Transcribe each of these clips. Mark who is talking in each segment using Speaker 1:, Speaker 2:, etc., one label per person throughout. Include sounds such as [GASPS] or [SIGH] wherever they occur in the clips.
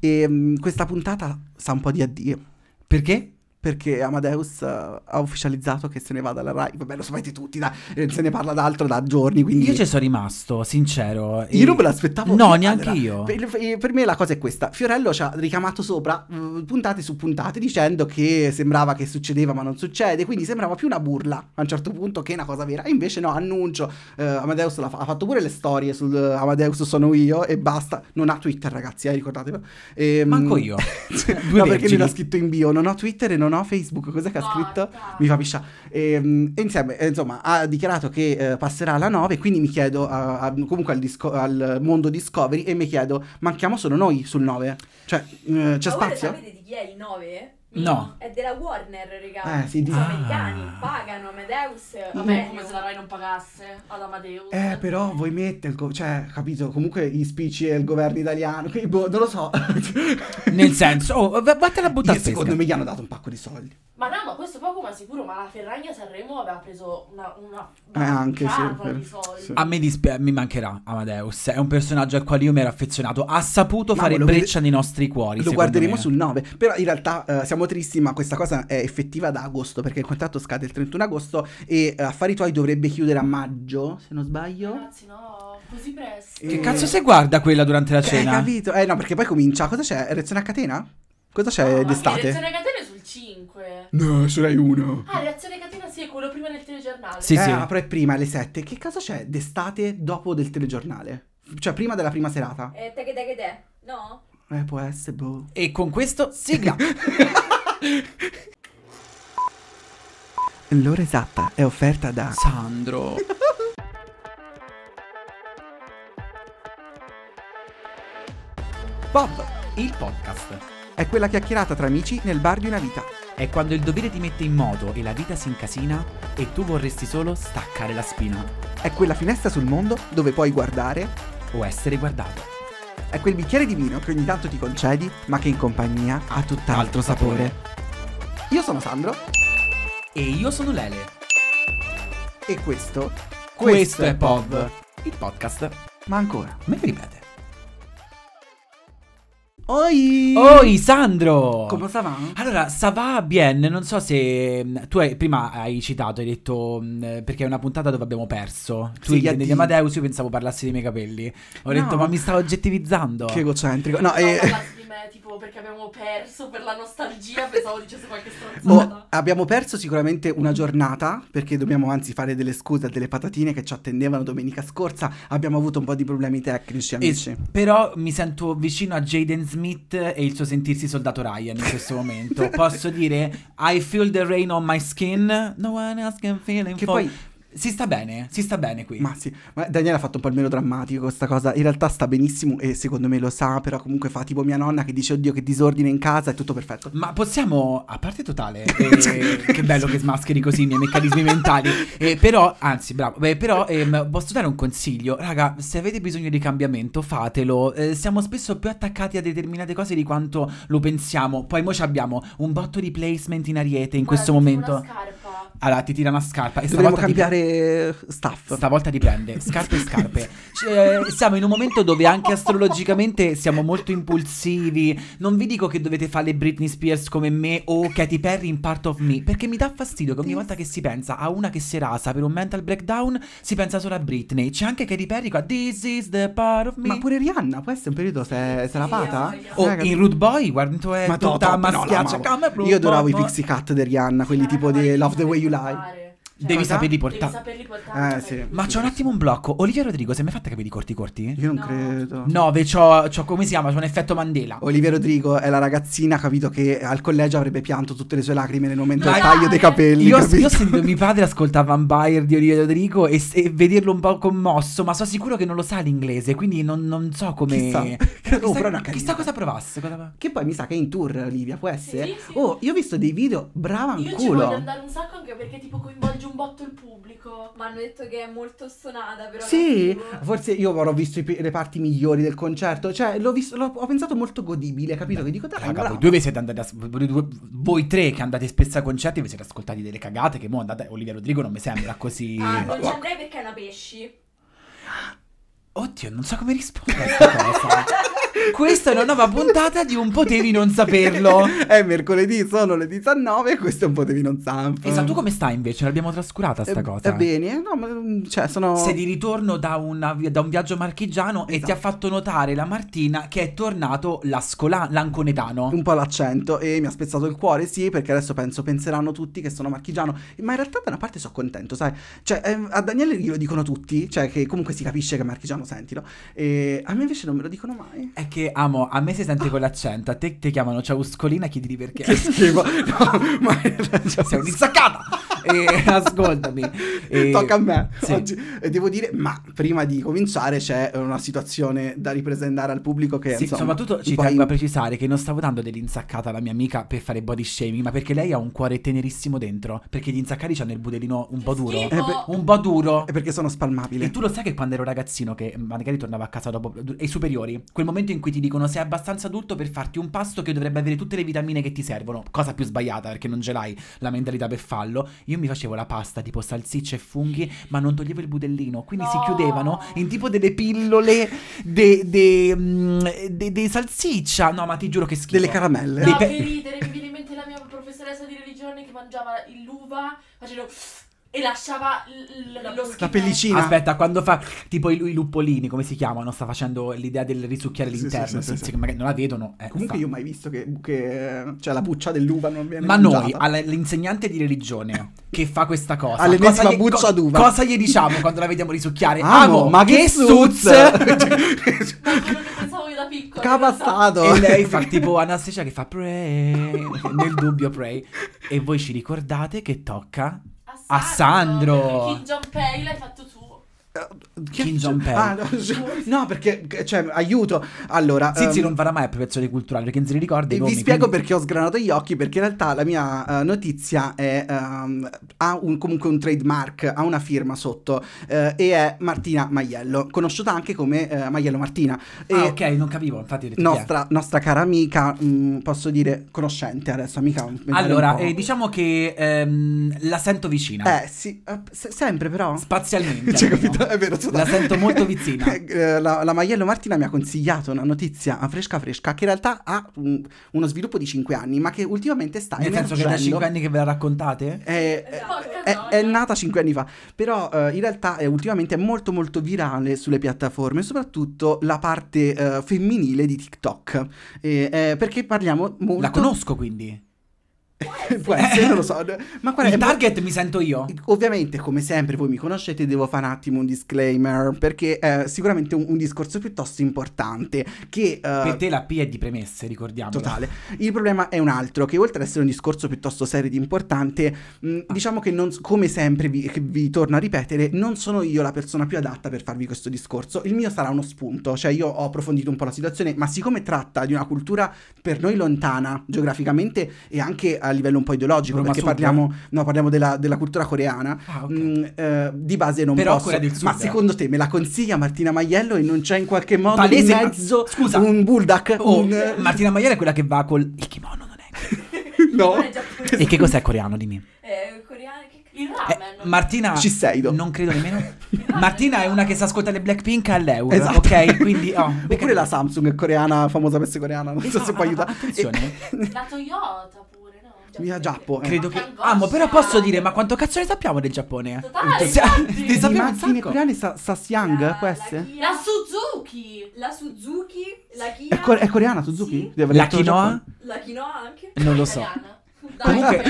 Speaker 1: E ehm, mh, questa puntata sa un po' di addio. Perché? perché Amadeus uh, ha ufficializzato che se ne va dalla Rai. Vabbè, lo sapete tutti, da, eh, se ne parla d'altro da giorni. Quindi... Io ci sono rimasto, sincero. Io e... non me l'aspettavo. No, neanche allora, io. Per, per, me la cosa è questa: Fiorello ci ha ricamato sopra mm, puntate su puntate dicendo che sembrava che succedeva, ma non succede. Quindi sembrava più una burla a un certo punto che una cosa vera. E invece, no, annuncio. Uh, Amadeus fa- ha fatto pure le storie su uh, eh, Amadeus sono io e basta. Non ha Twitter, ragazzi, eh, ricordatevelo. E, ehm, Manco io.
Speaker 2: [LAUGHS]
Speaker 1: no, perché lui l'ha scritto in bio. Non ho Twitter e non non ho Facebook, cos'è che ha scritto? Mi fa piscià. E, ehm, e insieme, eh, insomma, ha dichiarato che eh, passerà la 9, quindi mi chiedo a, a, comunque al, disco, al, mondo Discovery e mi chiedo, manchiamo solo noi sul 9? Cioè, eh, c'è Ma spazio? Ma sapete
Speaker 2: di chi è il 9? No. È della Warner, raga. Eh, sì, di... Sono ah. americani, pagano Amadeus. Vabbè, come se la Rai non pagasse ad Amadeus.
Speaker 1: Eh, però voi mette, co- cioè, capito, comunque gli spicci e il governo italiano, che boh, non lo so. Nel senso, oh, vattene a buttare. Secondo me gli hanno dato un pacco di soldi.
Speaker 2: Ma no, ma questo poco ma sicuro, ma la Ferragna Sanremo aveva preso una, una eh, anche sì, di soldi. Sì. A me
Speaker 1: dispi- mi mancherà Amadeus, è un personaggio al quale io mi ero affezionato, ha saputo ma fare breccia vede- nei nostri cuori. Lo guarderemo me. sul 9, però in realtà uh, siamo tristi, ma questa cosa è effettiva da agosto, perché il contratto scade il 31 agosto e uh, Affari Tuoi dovrebbe chiudere a maggio, se non sbaglio. Ragazzi, no, così presto. Che cazzo se guarda quella durante la eh, cena? Hai capito? Eh no, perché poi comincia, cosa c'è? Reazione a catena? Cosa c'è no, d'estate? Reazione
Speaker 2: a catena 5.
Speaker 1: No, su Rai 1.
Speaker 2: Ah, Reazione Catena sì, è quello prima del telegiornale. Sì, eh, sì. è
Speaker 1: prima alle 7. Che cosa c'è d'estate dopo del telegiornale? Cioè, prima della prima serata?
Speaker 2: Eh, te che te che te. No?
Speaker 1: Eh, può essere, boh. E con questo sigla. [LAUGHS] L'ora esatta è offerta da Sandro. [LAUGHS] Bob, il podcast. È quella chiacchierata tra amici nel bar di una vita. È quando il dovere ti mette in moto e la vita si incasina e tu vorresti solo staccare la spina. È quella finestra sul mondo dove puoi guardare o essere guardato. È quel bicchiere di vino che ogni tanto ti concedi, ma che in compagnia ha tutt'altro sapore. Io sono Sandro. E io sono Lele. E questo. Questo, questo è Pov, il podcast. Ma ancora, me lo ripete. Oi! Oi Sandro! Come sta va? Allora, sta va bien, non so se mm, tu hai, prima hai citato, hai detto mm, perché è una puntata dove abbiamo perso. Tu sì, intendi Amadeus, io pensavo parlassi dei miei capelli. Ho no. detto "Ma mi stavo oggettivizzando". Che egocentrico. No, no eh
Speaker 2: tipo perché abbiamo perso per la nostalgia, [LAUGHS] pensavo dicesse qualche stronzata.
Speaker 1: Oh, abbiamo perso sicuramente una giornata, perché dobbiamo anzi fare delle scuse a delle patatine che ci attendevano domenica scorsa. Abbiamo avuto un po' di problemi tecnici, amici. E, però mi sento vicino a Jaden Smith e il suo sentirsi soldato Ryan in questo momento. [LAUGHS] Posso dire I feel the rain on my skin, no one else can feel it. Che poi si sta bene, si sta bene qui. Ma sì, ma Daniele ha fatto un po' il meno drammatico questa cosa. In realtà sta benissimo e secondo me lo sa, però comunque fa tipo mia nonna che dice "Oddio che disordine in casa", è tutto perfetto. Ma possiamo a parte totale
Speaker 2: eh,
Speaker 1: [LAUGHS] che bello che smascheri così i miei meccanismi mentali. Eh, però anzi, bravo. Beh, però eh, posso dare un consiglio. Raga, se avete bisogno di cambiamento, fatelo. Eh, siamo spesso più attaccati a determinate cose di quanto lo pensiamo. Poi mo ci abbiamo un botto di placement in ariete in Guarda, questo momento. Una scarpa allora, ti tira una scarpa. E Dovremmo cambiare di... staff. Stavolta ti prende scarpe e scarpe. Cioè, [LAUGHS] siamo in un momento dove anche astrologicamente siamo molto impulsivi. Non vi dico che dovete fare Britney Spears come me o Katy Perry in Part of Me, perché mi dà fastidio che ogni volta che si pensa a una che si rasa per un mental breakdown, si pensa solo a Britney. C'è anche Katy Perry qua. This is the part of me. Ma pure Rihanna, Questo è un periodo se, se la pata? Oh, eh, in Root Boy, guarda, è ma tutta maschiaccia. io adoravo i pixie cut di Rihanna, quelli tipo di Love the Way You يلعب Cioè, devi, saperli porta- devi saperli portare. Eh, cioè, sì. Ma c'è un attimo un blocco. Olivia Rodrigo, se mi hai fatto capire i corti corti? Io non no. credo. No, ve c'ho, c'ho, come si chiama? C'è un effetto Mandela. Olivia Rodrigo è la ragazzina, capito, che al collegio avrebbe pianto tutte le sue lacrime nel momento no, del taglio eh. dei capelli. Io, capito? io ho mio padre ascoltava Vampire di Olivia Rodrigo e, e, vederlo un po' commosso, ma sono sicuro che non lo sa l'inglese, quindi non, non so come... Chissà. oh, [LAUGHS] chissà, cosa provasse. Cosa... Che poi mi sa che è in tour Olivia, può essere? Sì, sì, oh, io ho visto dei video, brava in io culo. Io ci voglio andare
Speaker 2: un sacco anche perché tipo coinvolge un botto il pubblico. Ma hanno detto che è molto sonata, però. Sì,
Speaker 1: forse io avrò visto i, le parti migliori del concerto. Cioè, l'ho visto, l'ho, ho pensato molto godibile, capito? Beh, che dico, dai, raga, bravo. voi due siete andati a, voi, due, voi, tre che andate spesso a concerti vi siete ascoltati delle cagate. Che mo andate. Olivia Rodrigo non mi sembra così. Ah, non ci
Speaker 2: andrei perché è una pesci.
Speaker 1: Oddio, non so come rispondere a questa cosa. [LAUGHS] Questa è una nuova puntata di Un Potevi Non Saperlo. [LAUGHS] è mercoledì, sono le 19 e questo è Un Potevi Non Saperlo. Esatto, tu come stai invece? L'abbiamo trascurata sta eh, cosa. Va bene, no, ma, mm, cioè sono... Sei di ritorno da, una, da un viaggio marchigiano esatto. e ti ha esatto. fatto notare la Martina che è tornato la l'anconetano. Un po' l'accento e mi ha spezzato il cuore, sì, perché adesso penso, penseranno tutti che sono marchigiano. Ma in realtà da una parte sono contento, sai? Cioè, eh, a Daniele glielo dicono tutti, cioè che comunque si capisce che è marchigiano sentilo. E ehm, a me invece non me lo dicono mai. È che amo, a me si sente ah. quell'accento. a te ti chiamano ciauscolina, chiediti perché. Che schifo. [LAUGHS] No, ma sei un'insaccata e, [LAUGHS] ascoltami. E, Tocca a me. Sì. Oggi, devo dire, ma prima di cominciare c'è una situazione da ripresentare al pubblico che... Sì, insomma, soprattutto ci poi... tengo a precisare che non stavo dando dell'insaccata alla mia amica per fare body shaming, ma perché lei ha un cuore tenerissimo dentro. Perché gli insaccati hanno il budellino un po' duro. Eh, per... Un po' duro. E perché sono spalmabili. E tu lo sai che quando ero ragazzino, che magari tornavo a casa dopo... E i superiori, quel momento in cui ti dicono sei abbastanza adulto per farti un pasto che dovrebbe avere tutte le vitamine che ti servono. Cosa più sbagliata perché non ce l'hai la mentalità per farlo. Io io mi facevo la pasta tipo salsicce e funghi, ma non toglievo il budellino. Quindi no. si chiudevano in tipo delle pillole de, de, mm, de, de, salsiccia. No, ma ti giuro che schifo. Delle caramelle. No, che ridere,
Speaker 2: mi viene in mente la mia professoressa di religione che mangiava l'uva facendo e lasciava l- l- lo La pellicina. Aspetta,
Speaker 1: quando fa tipo i, i luppolini, come si chiamano? Sta facendo l'idea del risucchiare sì, l'interno. Sì, sì, sì, magari non la vedono. Eh, Comunque fa. io ho mai visto che, che, cioè, la buccia dell'uva non viene Ma mangiata. noi, all'insegnante di religione che fa questa cosa. All'ennesima cosa gli, buccia co- d'uva. Cosa gli diciamo quando la vediamo risucchiare? Amo, Amo ma che suz! [LAUGHS] Cioè, cioè, Capassato E lei fa tipo Anastasia che fa pray Nel dubbio pray E voi ci ricordate che tocca a Sandro. Sandro.
Speaker 2: John Payne l'hai fatto tu.
Speaker 1: Eh, Kim Jong-un. Ah, no, [LAUGHS] perché, cioè, aiuto. Allora, Zizi um, ehm, non farà mai appropriazione culturale perché non si ricorda i Vi spiego quindi... perché ho sgranato gli occhi, perché in realtà la mia uh, notizia è, um, ha un, comunque un trademark, ha una firma sotto uh, e è Martina Maiello, conosciuta anche come uh, Maiello Martina. E ah, ok, non capivo, infatti. Nostra, nostra, cara amica, mh, mm, posso dire conoscente adesso, amica. Allora, eh, diciamo che ehm, la sento vicina. Eh, sì, sempre però. Spazialmente. [LAUGHS] C'è cioè, capito? [LAUGHS] è vero, la sento molto vizzina. [LAUGHS] Eh, la, la Maiello Martina mi ha consigliato una notizia a fresca fresca che in realtà ha un, uno sviluppo di 5 anni, ma che ultimamente sta Nel senso che da 5 anni che ve la raccontate? È, è, è, è nata 5 anni fa, però uh, in realtà è ultimamente molto molto virale sulle piattaforme, soprattutto la parte uh, femminile di TikTok. Eh, eh, perché parliamo molto... La conosco quindi? [LAUGHS] Può essere, non lo so. Ma qual è il target mi sento io. Ovviamente, come sempre, voi mi conoscete, devo fare un attimo un disclaimer. Perché è eh, sicuramente un, un discorso piuttosto importante. Che, uh, per te la P è di premesse, ricordiamo. Totale. Il problema è un altro: che oltre ad essere un discorso piuttosto serio ed importante, mh, mm, ah. diciamo che non, come sempre vi, vi, torno a ripetere, non sono io la persona più adatta per farvi questo discorso. Il mio sarà uno spunto. Cioè, io ho approfondito un po' la situazione, ma siccome tratta di una cultura per noi lontana geograficamente e anche eh, a livello un po' ideologico, Roma perché parliamo, eh? no, parliamo della, della, cultura coreana, ah, okay. mh, mm, eh, di base non Però posso. Sud, ma eh. secondo te me la consiglia Martina Maiello e non c'è in qualche modo Palese, in mezzo ma... Scusa. un bulldog? Oh, un... Eh, Martina Maiello è quella che va col... Il kimono non è... [LAUGHS] no. e che cos'è coreano, dimmi? Eh, Il ramen. Eh, Martina... Ci sei, do. Non credo nemmeno... [LAUGHS] Martina è una che si ascolta le Blackpink all'euro, esatto. ok? Quindi, oh, Oppure la Samsung è coreana, famosa per essere coreana, non so se può aiutare. Attenzione.
Speaker 2: E... La Toyota.
Speaker 1: Via Giappo. eh. Credo che. Ah, ma però posso dire, ma quanto cazzo ne sappiamo del Giappone? Totale, Sì, infatti. Ne sappiamo un macchine sacco. coreane, sa, sa La- queste?
Speaker 2: La, La Suzuki! la Suzuki, la Kia, È, core- è
Speaker 1: coreana Suzuki? Sì. La Kinoa?
Speaker 2: la Quinoa anche. Non lo so. Italiana. Dai, Comunque,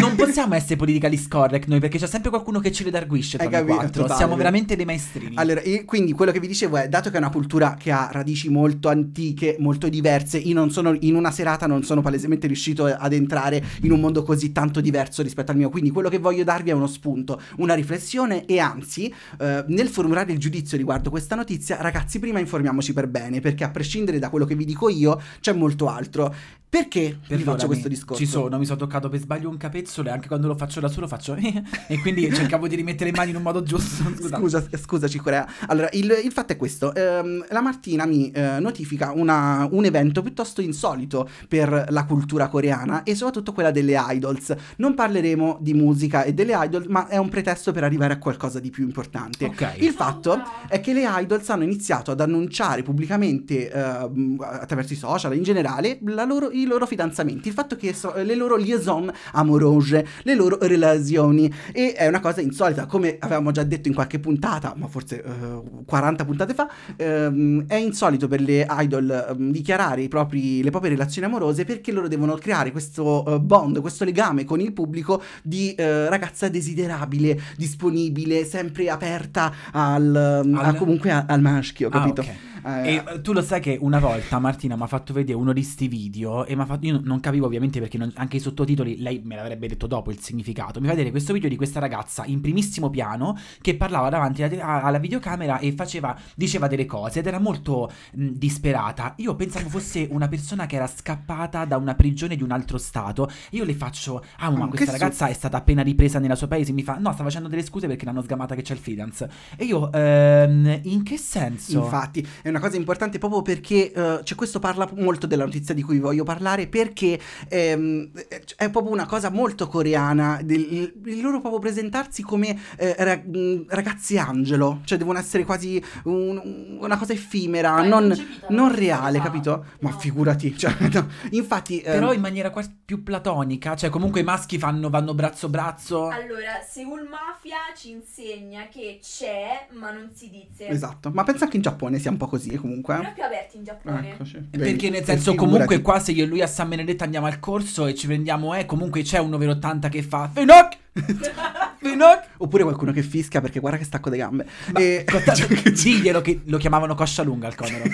Speaker 2: non
Speaker 1: possiamo essere politically correct noi perché c'è sempre qualcuno che ci redarguisce tra noi quattro. Totale. Siamo veramente dei maestrini. Allora, e quindi quello che vi dicevo è, dato che è una cultura che ha radici molto antiche, molto diverse, io sono, in una serata non sono palesemente riuscito ad entrare in un mondo così tanto diverso rispetto al mio. Quindi quello che voglio darvi è uno spunto, una riflessione e anzi, eh, nel formulare il giudizio riguardo questa notizia, ragazzi, prima informiamoci per bene perché a prescindere da quello che vi dico io, c'è molto altro. Perché vi faccio questo discorso? Ci sono, mi sono toccato per sbaglio un capezzolo e anche quando lo faccio da solo faccio [LAUGHS] e quindi cercavo di rimettere le mani in un modo giusto. [LAUGHS] Scusa. Scusa, scusaci Corea. Allora, il, il, fatto è questo. Ehm, la Martina mi eh, notifica una, un evento piuttosto insolito per la cultura coreana e soprattutto quella delle idols. Non parleremo di musica e delle idols, ma è un pretesto per arrivare a qualcosa di più importante. Okay. Il fatto è che le idols hanno iniziato ad annunciare pubblicamente eh, attraverso i social in generale la loro i loro fidanzamenti, il fatto che so, le loro liaison amorose, le loro relazioni. E è una cosa insolita, come avevamo già detto in qualche puntata, ma forse uh, eh, 40 puntate fa, um, è insolito per le idol um, dichiarare propri, le proprie relazioni amorose perché loro devono creare questo uh, bond, questo legame con il pubblico di uh, ragazza desiderabile, disponibile, sempre aperta al, al... A, comunque a, al maschio, ah, capito? Ah, okay. Eh, e eh, tu lo sai che una volta Martina mi ha fatto vedere uno di sti video e mi ha fatto, io non capivo ovviamente perché non, anche i sottotitoli lei me l'avrebbe detto dopo il significato. Mi fa vedere questo video di questa ragazza in primissimo piano che parlava davanti alla, alla videocamera e faceva, diceva delle cose ed era molto mh, disperata. Io pensavo fosse una persona che era scappata da una prigione di un altro stato. Io le faccio, ah ma, questa ragazza so... è stata appena ripresa nella sua paese. Mi fa, no, sta facendo delle scuse perché l'hanno sgamata che c'è il freelance. E io, ehm, in che senso? Infatti, è una cosa importante proprio perché, uh, cioè questo parla molto della notizia di cui voglio parlare perché ehm, eh, è proprio una cosa molto coreana, del, il loro proprio presentarsi come eh, rag- ragazzi angelo, cioè devono essere quasi un, una cosa effimera, Beh, non, non reale, capito? Ma no. figurati, cioè, [LAUGHS] no. infatti... Ehm, Però ehm... in maniera quasi più platonica, cioè comunque i maschi fanno, vanno braccio braccio.
Speaker 2: Allora, Seul Mafia ci insegna che c'è ma non si dice. Esatto,
Speaker 1: ma penso anche in Giappone sia un po' così così comunque. Non è più
Speaker 2: aperti in Giappone. Eccoci. Perché nel senso figurati. comunque
Speaker 1: qua se io e lui a San Benedetto andiamo al corso e ci prendiamo eh comunque c'è un 1,80 che fa Finoc! [LAUGHS] Oppure qualcuno che fischia perché guarda che stacco le gambe. Ma, e... [LAUGHS] [LAUGHS] diglielo che lo chiamavano coscia lunga al Conero.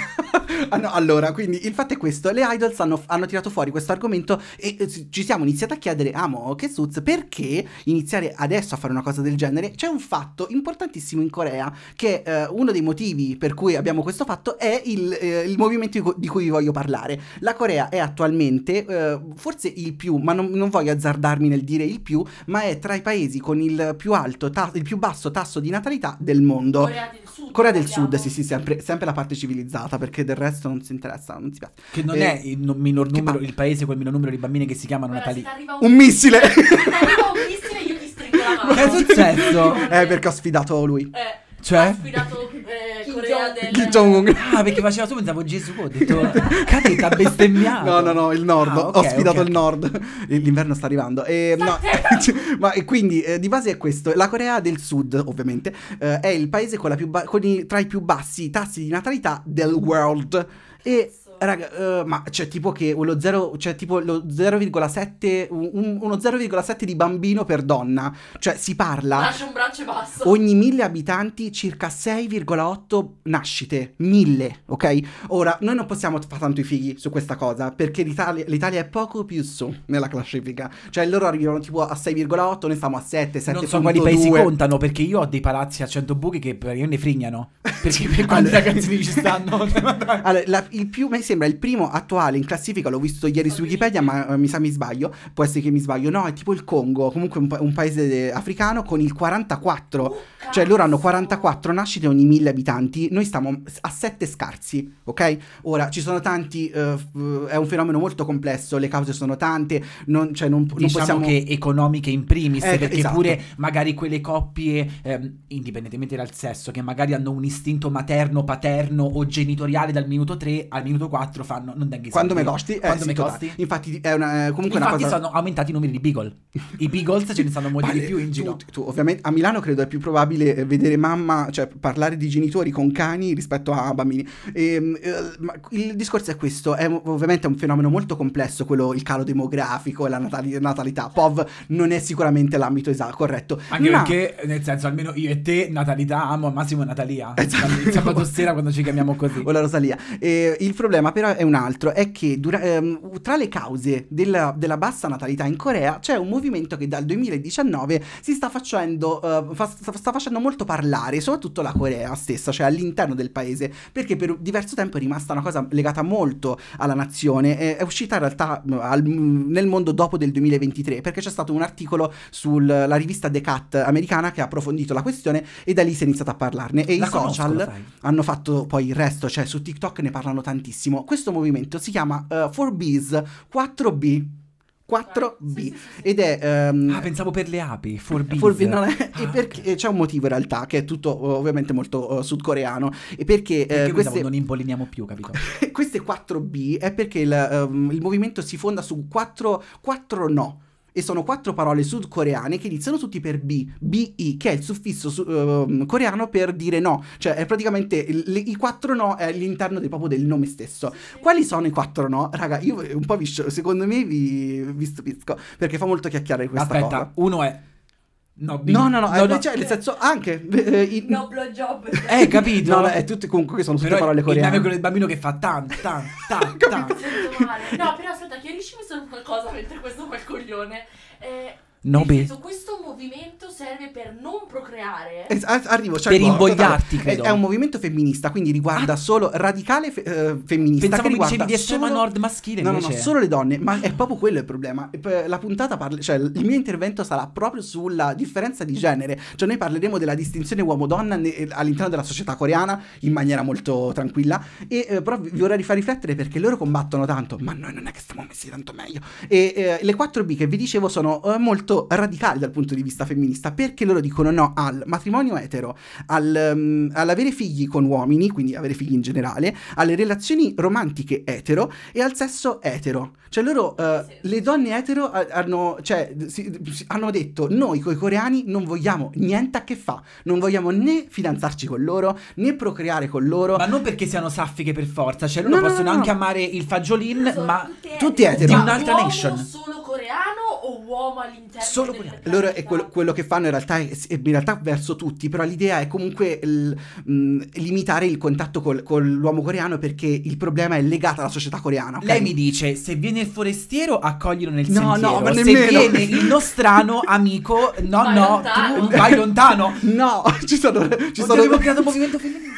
Speaker 1: ah, no, allora, quindi il fatto è questo: le idols hanno, hanno tirato fuori questo argomento e eh, ci siamo iniziati a chiedere, amo, ah, che suz, perché iniziare adesso a fare una cosa del genere? C'è un fatto importantissimo in Corea che eh, uno dei motivi per cui abbiamo questo fatto è il, eh, il movimento di, cui vi voglio parlare. La Corea è attualmente eh, forse il più, ma non, non voglio azzardarmi nel dire il più, ma è tra tra i paesi con il più alto, ta- il più basso tasso di natalità del mondo. Corea del Sud. Corea del Sud, sì, sì, sempre, sempre, la parte civilizzata, perché del resto non si interessa, non si piace. Che non eh, è il, minor numero, il paese con il minor numero di bambini che si chiamano natali. Un, un missile! Se [LAUGHS] arriva un missile
Speaker 2: io gli stringo la
Speaker 1: mano. Che è successo? eh, perché ho sfidato lui. Eh, cioè? Ho
Speaker 2: sfidato... Eh, del... Kim
Speaker 1: Jong-un. Ah, perché faceva tu, pensavo Gesù, ho detto, cadete ti ha bestemmiato. No, no, no, il nord, ah, okay, ho sfidato okay. il nord, l'inverno sta arrivando. E, no, ma [LAUGHS] cioè, quindi, eh, di base è questo, la Corea del Sud, ovviamente, eh, è il paese con, con i, tra i più bassi tassi di natalità del world. E raga, uh, ma c'è cioè, tipo che lo 0,7 cioè, un, uno 0,7 di bambino per donna, cioè si parla Lascia un
Speaker 2: braccio e Ogni
Speaker 1: mille abitanti circa 6,8 nascite, 1000, ok? Ora noi non possiamo fare tanto i fighi su questa cosa perché l'Italia, l'Italia è poco più su nella classifica. Cioè loro arrivano tipo a 6,8, noi siamo a 7, 7,2. Non so quali paesi contano perché io ho dei palazzi a 100 buchi che ne frignano [LAUGHS] perché per quante allora... ragazzini ci stanno. [LAUGHS] allora, la, il più messi sembra il primo attuale in classifica, l'ho visto ieri su Wikipedia, ma eh, mi sa mi sbaglio, può essere che mi sbaglio, no, è tipo il Congo, comunque un, pa- un paese eh, africano con il 44, oh, cioè loro hanno 44 nascite ogni 1000 abitanti, noi stiamo a 7 scarsi, ok? Ora ci sono tanti, uh, è un fenomeno molto complesso, le cause sono tante, non, cioè non, diciamo non possiamo... che economiche in primis, eh, perché esatto. pure magari quelle coppie, eh, indipendentemente dal sesso, che magari hanno un istinto materno, paterno o genitoriale dal minuto 3 al minuto 4, quattro fanno non dengue Quando me costi? Eh, Quando sì, me costi? Infatti è una, eh, comunque Infatti una cosa... sono aumentati i numeri di Beagle. I Beagles ce ne stanno molti vale, di più in giro. Tu, tu, ovviamente a Milano credo è più probabile eh, vedere mamma, cioè parlare di genitori con cani rispetto a bambini. E, ehm, eh, il discorso è questo, è ovviamente è un fenomeno molto complesso quello, il calo demografico e la natali natalità. POV non è sicuramente l'ambito esatto, corretto. Anche ma... perché, nel senso, almeno io e te, natalità, amo massimo Natalia. Esatto. Il sabato sera quando ci chiamiamo così. [LAUGHS] O la Rosalia. E il problema però è un altro, è che dura- ehm, tra le cause della, della, bassa natalità in Corea c'è un movimento che dal 2019 si sta facendo, eh, fa- sta facendo molto parlare, soprattutto la Corea stessa, cioè all'interno del paese, perché per diverso tempo è rimasta una cosa legata molto alla nazione, eh, è uscita in realtà al, nel mondo dopo del 2023, perché c'è stato un articolo sulla rivista The Cat americana che ha approfondito la questione e da lì si è iniziato a parlarne e la i social hanno fatto poi il resto, cioè su TikTok ne parlano tantissimo questo movimento si chiama uh, 4Bs, 4B. 4B ed è um, ah pensavo per le api
Speaker 2: 4B
Speaker 1: ah, perché c'è un motivo in realtà che è tutto ovviamente molto uh, sudcoreano e perché, eh, perché eh, queste, non impolliniamo più capito [LAUGHS] queste 4B è perché il, um, il movimento si fonda su 4, 4 no e sono quattro parole sudcoreane che iniziano tutti per B, B-I, che è il suffisso su, uh, coreano per dire no, cioè è praticamente il, le, i quattro no è all'interno del, proprio del nome stesso. Quali sono i quattro no? Raga, io un po' vi, secondo me vi, vi stupisco, perché fa molto chiacchierare questa Aspetta, cosa. uno è No, big, no, no, no, no, eh, no cioè, nel senso anche eh, eh in... no
Speaker 2: blowjob. Eh, capito? [LAUGHS] No, è
Speaker 1: tutte comunque che sono tutte però parole coreane. Però quello del bambino che fa tan tan [LAUGHS] tan tan.
Speaker 2: No, però aspetta, chiarisci mi solo qualcosa mentre questo fa il coglione. Eh No, beh. questo movimento serve per non procreare. Es- arrivo, cioè, per invogliarti, è, è, un
Speaker 1: movimento femminista, quindi riguarda ah. solo radicale fe- uh, femminista. Pensavo che dicevi di estrema solo... nord maschile. No, no, no, solo le donne, ma è proprio quello il problema. La puntata parla, cioè il mio intervento sarà proprio sulla differenza di genere. Cioè noi parleremo della distinzione uomo-donna ne- eh, all'interno della società coreana in maniera molto tranquilla e eh, però vi vorrei far riflettere perché loro combattono tanto, ma noi non è che stiamo messi tanto meglio. E eh, le 4B che vi dicevo sono eh, molto molto radicali dal punto di vista femminista, perché loro dicono no al matrimonio etero, al, um, all'avere figli con uomini, quindi avere figli in generale, alle relazioni romantiche etero e al sesso etero. Cioè loro, uh, le donne etero hanno, cioè, si, hanno detto noi coi coreani non vogliamo niente a che fa, non vogliamo né fidanzarci con loro, né procreare con loro. Ma non perché siano saffiche per forza, cioè loro no, possono no, no, anche amare il fagiolin, ma tutti etero. Di un'altra nation.
Speaker 2: Solo coreani uomo all'interno Solo quello.
Speaker 1: Loro è quello, quello, che fanno in realtà è, è, in realtà verso tutti, però l'idea è comunque il, mh, limitare il contatto col, con l'uomo coreano perché il problema è legato alla società coreana. Okay? Lei mi dice se viene il forestiero accoglilo nel no, sentiero. No, ma se viene il nostrano amico, no vai no, lontano. tu vai lontano. [LAUGHS] no, ci sono ci Oddio, sono abbiamo creato un [LAUGHS] movimento femminile.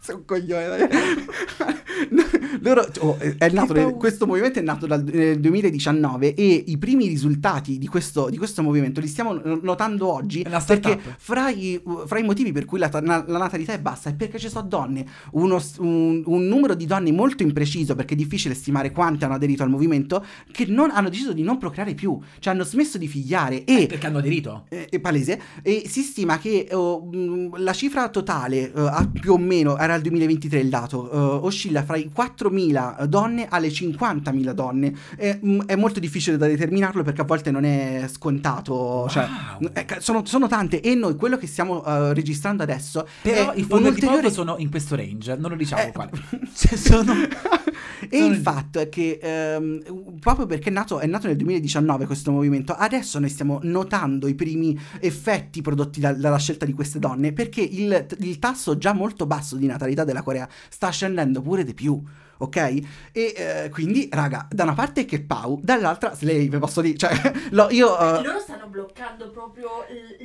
Speaker 1: Sei un coglione, [LAUGHS] Loro, oh, nato, questo movimento è nato dal, nel 2019 e i primi risultati di questo, di questo movimento li stiamo notando oggi perché fra i, fra i, motivi per cui la, la, natalità è bassa è perché ci sono donne, uno, un, un, numero di donne molto impreciso perché è difficile stimare quante hanno aderito al movimento che non, hanno deciso di non procreare più, cioè hanno smesso di figliare e... Eh, perché hanno aderito? È, eh, è palese. E si stima che oh, mm, la cifra totale, uh, più o meno, era il 2023 il dato, uh, oscilla fra i 4.000 donne alle 50.000 donne. E, mm, è molto difficile da determinarlo perché a volte non è scontato. Wow. è, cioè, eh, sono, sono, tante e noi quello che stiamo uh, registrando adesso... Però i fondi ulteriore... sono in questo range, non lo diciamo eh, quale. [LAUGHS] Cioè, sono... [LAUGHS] e sono... il fatto è che ehm, proprio perché è nato, è nato, nel 2019 questo movimento, adesso noi stiamo notando i primi effetti prodotti da, dalla scelta di queste donne perché il, il tasso già molto basso di natalità della Corea sta scendendo pure di più ok? E eh, quindi, raga, da una parte che Pau, dall'altra Slave, posso dire, cioè, [LAUGHS] lo, io... Uh...
Speaker 2: Loro stanno bloccando proprio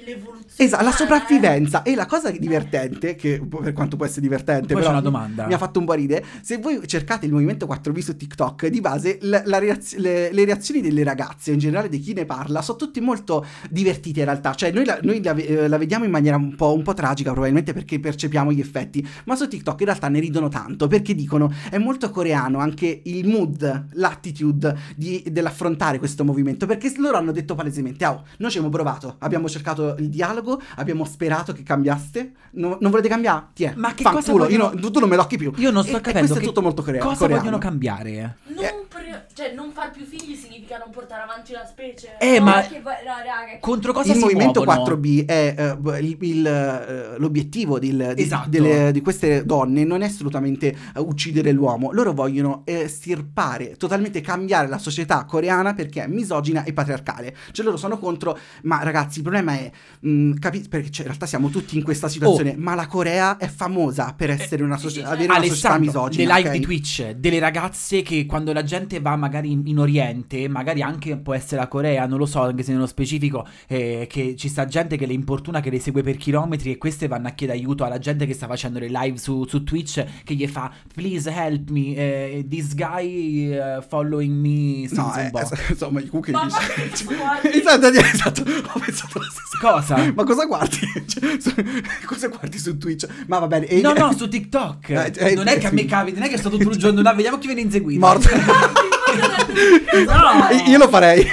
Speaker 2: l'evoluzione. Esatto, la
Speaker 1: sopravvivenza. E la cosa divertente, che per quanto può essere divertente, Poi però... una domanda. Mi ha fatto un po' ridere. Se voi cercate il movimento 4B su TikTok, di base la, la reaz- le, le, reazioni delle ragazze, in generale di chi ne parla, sono tutte molto divertite in realtà. Cioè, noi, la, noi la, eh, la, vediamo in maniera un po', un po' tragica, probabilmente perché percepiamo gli effetti, ma su TikTok in realtà ne ridono tanto, perché dicono è molto coreano, anche il mood, l'attitude dell'affrontare questo movimento, perché loro hanno detto palesemente, oh, noi ci abbiamo provato, abbiamo cercato il dialogo, abbiamo sperato che cambiaste, no, non volete cambiare? Tiè, Ma che cosa vogliono... io no, tu non me lo occhi più. Io non sto e, capendo. E questo che... è tutto molto coreano. Cosa coreano. vogliono cambiare?
Speaker 2: Non eh. per... Cioè, non far più figli significa non portare avanti la specie. Eh, no, ma... Che... No, raga, contro cosa il si movimento muovono?
Speaker 1: 4B è uh, l'obiettivo esatto. di, di, queste donne non è assolutamente uh, uccidere l'uomo, loro vogliono estirpare, eh, totalmente cambiare la società coreana perché è misogina e patriarcale. Cioè loro sono contro, ma ragazzi il problema è, mh, mm, capi- perché cioè, in realtà siamo tutti in questa situazione, oh. ma la Corea è famosa per essere una, socia- avere una società misogina. Le live okay? di Twitch, delle ragazze che quando la gente va magari in, in, Oriente, magari anche può essere la Corea, non lo so, anche se nello specifico, eh, che ci sta gente che le importuna, che le segue per chilometri e queste vanno a chiedere aiuto alla gente che sta facendo le live su, su Twitch, che gli fa please help me me, eh, this guy eh, following me No, eh, es- insomma, i cookie Ma guardi. [LAUGHS] esatto, esatto, ho pensato la stessa Cosa? Ma cosa guardi? [LAUGHS] Cioè, cosa guardi su Twitch? Ma va bene, e- No, no, eh, su TikTok. Eh, eh, non è che a me capita, non è che è stato tutto un giorno là, vediamo chi viene inseguito. morto. [LAUGHS] no. Io lo farei,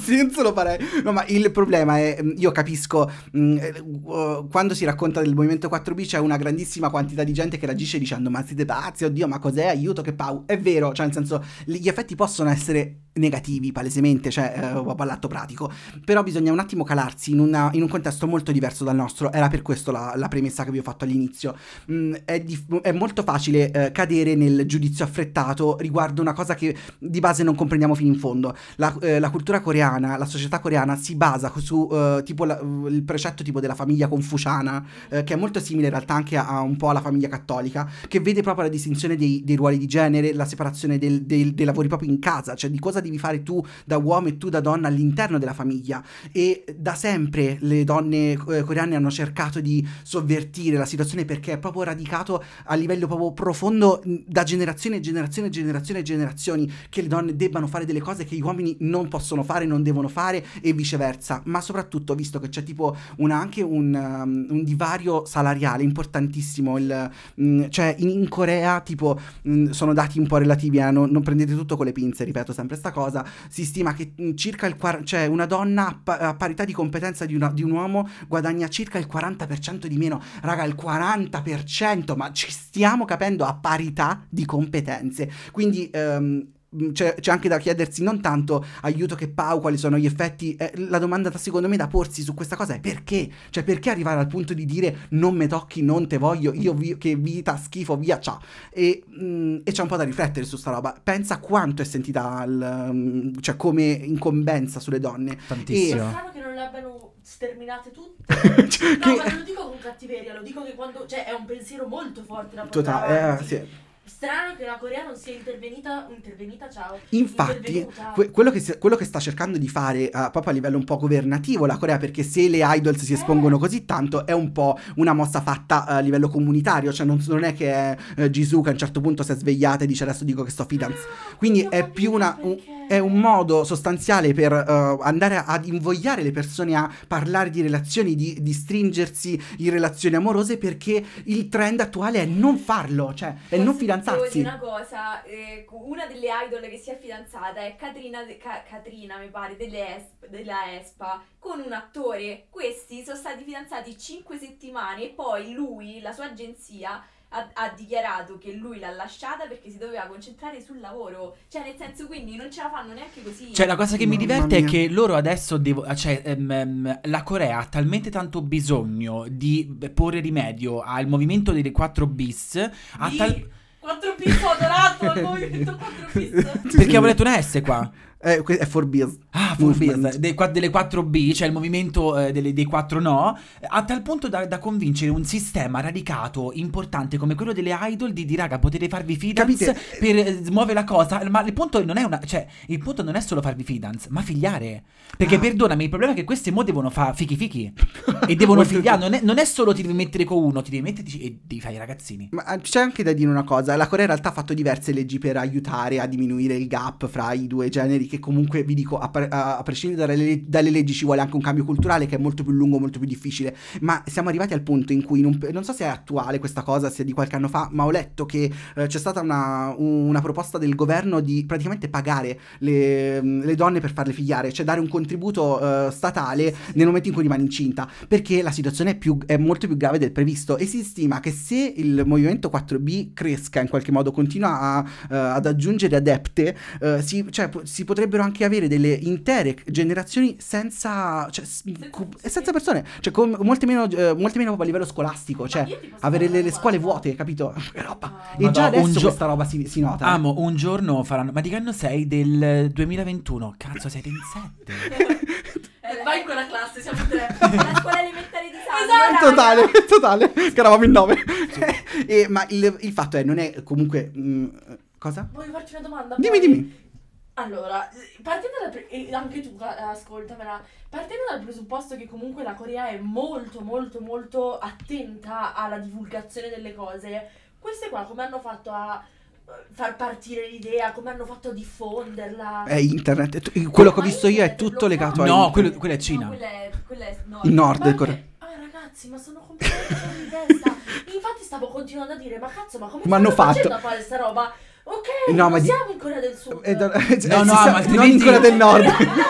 Speaker 1: senza [LAUGHS] lo farei. No, ma il problema è, mm, io capisco, mh, mm, eh, uh, quando si racconta del movimento 4B c'è una grandissima quantità di gente che reagisce dicendo ma siete pazzi, oddio, ma cos'è, aiuto, che pau. È vero, cioè nel senso, gli effetti possono essere negativi palesemente, cioè eh, ho pratico, però bisogna un attimo calarsi in, una, in, un contesto molto diverso dal nostro, era per questo la, la premessa che vi ho fatto all'inizio, mm, è, è, molto facile eh, cadere nel giudizio affrettato riguardo una cosa che di base non comprendiamo fino in fondo, la, eh, la cultura coreana, la società coreana si basa su eh, tipo la, mm, il precetto tipo della famiglia confuciana, eh, che è molto simile in realtà anche a, a, un po' alla famiglia cattolica, che vede proprio la distinzione dei, dei ruoli di genere, la separazione del, del, dei lavori proprio in casa, cioè di cosa devi fare tu da uomo e tu da donna all'interno della famiglia. E da sempre le donne eh, coreane hanno cercato di sovvertire la situazione perché è proprio radicato a livello proprio profondo mm, da generazione e generazione e generazione e generazioni che le donne debbano fare delle cose che gli uomini non possono fare, non devono fare e viceversa. Ma soprattutto visto che c'è tipo una, anche un, um, un, divario salariale importantissimo, il, mh, mm, cioè in, in, Corea tipo mh, mm, sono dati un po' relativi, eh, non, non prendete tutto con le pinze, ripeto sempre questa cosa cosa. Si stima che circa il cioè una donna a, parità di competenza di, una, di un uomo guadagna circa il 40% di meno. Raga, il 40%, ma ci stiamo capendo a parità di competenze. Quindi ehm, Mm, c'è, c'è, anche da chiedersi non tanto aiuto che Pau, quali sono gli effetti, eh, la domanda da, secondo me da porsi su questa cosa è perché? Cioè perché arrivare al punto di dire non me tocchi, non te voglio, io vi, che vita schifo, via ciao. E, mh, mm, e, c'è un po' da riflettere su sta roba, pensa quanto è sentita al, mm, cioè come incombenza sulle donne. Tantissimo. E... È strano
Speaker 2: che non l'abbiano sterminate tutte. [LAUGHS] cioè, no, che... ma non lo dico con cattiveria, lo dico che quando... Cioè è un pensiero molto forte da portare Totale, eh, sì Strano che la Corea non sia intervenita, intervenita ciao.
Speaker 1: Infatti, que- quello, che si- quello, che sta cercando di fare uh, proprio a livello un po' governativo la Corea, perché se le idols si eh. espongono eh. così tanto, è un po' una mossa fatta uh, a livello comunitario, cioè non, non è che è uh, Jisoo che a un certo punto si è svegliata e dice adesso dico che sto fidanz. Ah, Quindi è più una, un, è un modo sostanziale per andare a- ad invogliare le persone a parlare di relazioni, di, di stringersi in relazioni amorose, perché il trend attuale è non farlo, cioè è non fidanzarsi fidanzarsi. una
Speaker 2: cosa, eh, una delle idol che si è fidanzata è Catrina, Ca- Catrina mi pare, Esp, della Espa, con un attore. Questi sono stati fidanzati 5 settimane e poi lui, la sua agenzia, ha, ha, dichiarato che lui l'ha lasciata perché si doveva concentrare sul lavoro. Cioè, nel senso, quindi non ce la fanno neanche così. Cioè, la cosa che Mamma mi diverte mia. è che
Speaker 1: loro adesso devo. Cioè, um, la Corea ha talmente tanto bisogno di porre rimedio al movimento delle 4 bis. Di... Ha tal-
Speaker 2: 4 pizzo adorato al movimento 4 pizzo. Perché avevo letto una
Speaker 1: S qua. Eh, è for Ah, for De, delle 4 B, cioè il movimento eh, delle, dei 4 no, a tal punto da, da, convincere un sistema radicato importante come quello delle idol di dire, raga, potete farvi fidance per eh, muovere la cosa, ma il punto non è una, cioè, il punto non è solo farvi fidance, ma figliare. Perché, ah. perdonami, il problema è che queste mo devono fare fichi fichi [LAUGHS] e devono figliare, non è, non è, solo ti devi mettere con uno, ti devi mettere e devi fare i ragazzini. Ma ah, c'è anche da dire una cosa, la Corea in realtà ha fatto diverse leggi per aiutare a diminuire il gap fra i due generi che comunque vi dico, a, pre- a prescindere dalle, dalle, leggi ci vuole anche un cambio culturale che è molto più lungo, molto più difficile, ma siamo arrivati al punto in cui, non, non so se è attuale questa cosa, se è di qualche anno fa, ma ho letto che eh, c'è stata una, una, proposta del governo di praticamente pagare le, mm, le, donne per farle figliare, cioè dare un contributo eh, statale nel momento in cui rimane incinta, perché la situazione è, più, è molto più grave del previsto e si stima che se il movimento 4B cresca in qualche modo, continua a, uh, ad aggiungere adepte, uh, si, cioè, si, potrebbero anche avere delle intere generazioni senza, cioè, senza persone, cioè con molte meno, eh, molte meno proprio a livello scolastico, cioè avere le, le scuole vuote, capito? [LAUGHS] Che roba. Ah, e Madonna, già adesso gio- questa roba si, si nota. Amo, un giorno faranno, ma di che anno sei? Del 2021, cazzo sei del 7.
Speaker 2: vai in quella classe, siamo tre. [LAUGHS] La scuola elementare di San esatto. esatto, totale,
Speaker 1: [LAUGHS] totale, che eravamo in nove. Sì. e, ma il, il, fatto è, non è comunque... Mh, mm, cosa?
Speaker 2: Voglio farci una domanda. Dimmi, dimmi. Allora, partendo dal pre- anche tu eh, ascoltamela, partendo dal presupposto che comunque la Corea è molto molto molto attenta alla divulgazione delle cose, queste qua come hanno fatto a eh, far partire l'idea, come hanno fatto a diffonderla. È internet,
Speaker 1: t- quello che ho visto io è tutto legato a No, quello, quella è Cina. No,
Speaker 2: quella è, quella è nord. Il nord, ma Corea. Anche, ah, ragazzi, ma sono completamente in testa. Infatti stavo continuando a dire, ma cazzo, ma come ma hanno fatto a fare sta roba? Ok, eh, no, ma di- siamo in Corea del Sud. Eh, [LAUGHS] eh no, no, no, ma non in Corea del Nord. [LAUGHS]
Speaker 1: [LAUGHS]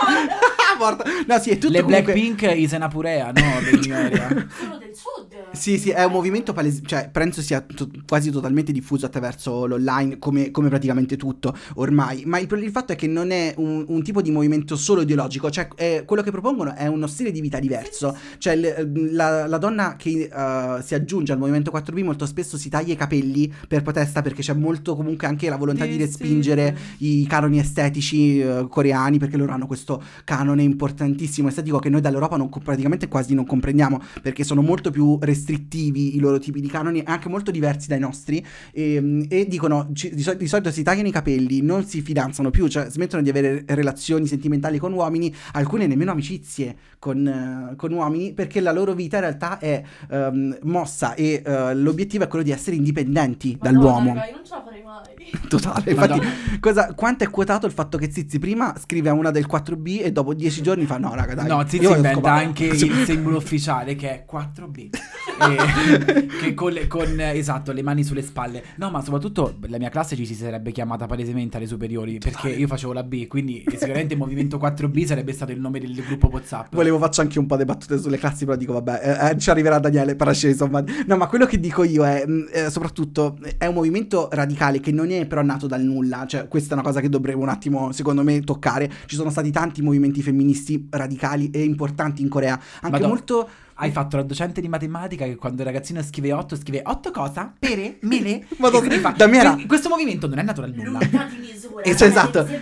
Speaker 1: Ah, no, sì, è tutto Le comunque... Blackpink is an Apurea, no? Sono del Sud. Sì, sì, è un movimento palese, cioè penso sia to- quasi totalmente diffuso attraverso l'online, come, come praticamente tutto ormai. Ma il, il fatto è che non è un, un tipo di movimento solo ideologico, cioè eh, quello che propongono è uno stile di vita diverso. Cioè il- ehm, la, la donna che eh, si aggiunge al movimento 4B molto spesso si taglia i capelli per protesta perché c'è molto comunque anche che la volontà di respingere i canoni estetici eh, coreani perché loro hanno questo canone importantissimo estetico che noi dall'Europa non, praticamente quasi non comprendiamo perché sono molto più restrittivi i loro tipi di canoni anche molto diversi dai nostri e, ehm, e dicono ci, di, solito, di, solito si tagliano i capelli non si fidanzano più cioè smettono di avere relazioni sentimentali con uomini alcune nemmeno amicizie con, eh, con uomini perché la loro vita in realtà è ehm, mossa e eh, l'obiettivo è quello di essere indipendenti Madonna, dall'uomo. Dai, non ce la farei mai. [LAUGHS] totale. Infatti, cosa, quanto è quotato il fatto che Zizi prima scrive a una del 4B e dopo dieci giorni fa no, raga, dai. No, Zizi inventa anche [LAUGHS] il simbolo ufficiale che è 4B. [LAUGHS] e, che con, le, con, esatto, le mani sulle spalle. No, ma soprattutto la mia classe ci si sarebbe chiamata palesemente alle superiori totale. perché io facevo la B, quindi sicuramente il movimento 4B sarebbe stato il nome del gruppo WhatsApp. Volevo faccio anche un po' di battute sulle classi, però dico vabbè, eh, eh ci arriverà Daniele Parasceso, ma no, ma quello che dico io è mm, eh, soprattutto è un movimento radicale che non è però è nato dal nulla, cioè questa è una cosa che dovremmo un attimo, secondo me, toccare. Ci sono stati tanti movimenti femministi radicali e importanti in Corea, anche Madonna. molto hai fatto la docente di matematica che quando il ragazzino scrive 8 scrive 8 cosa? Pere? Mele? Ma [LAUGHS] do, fa, Damiana, que- questo movimento non è naturale nulla. di misura. Esatto. Eh,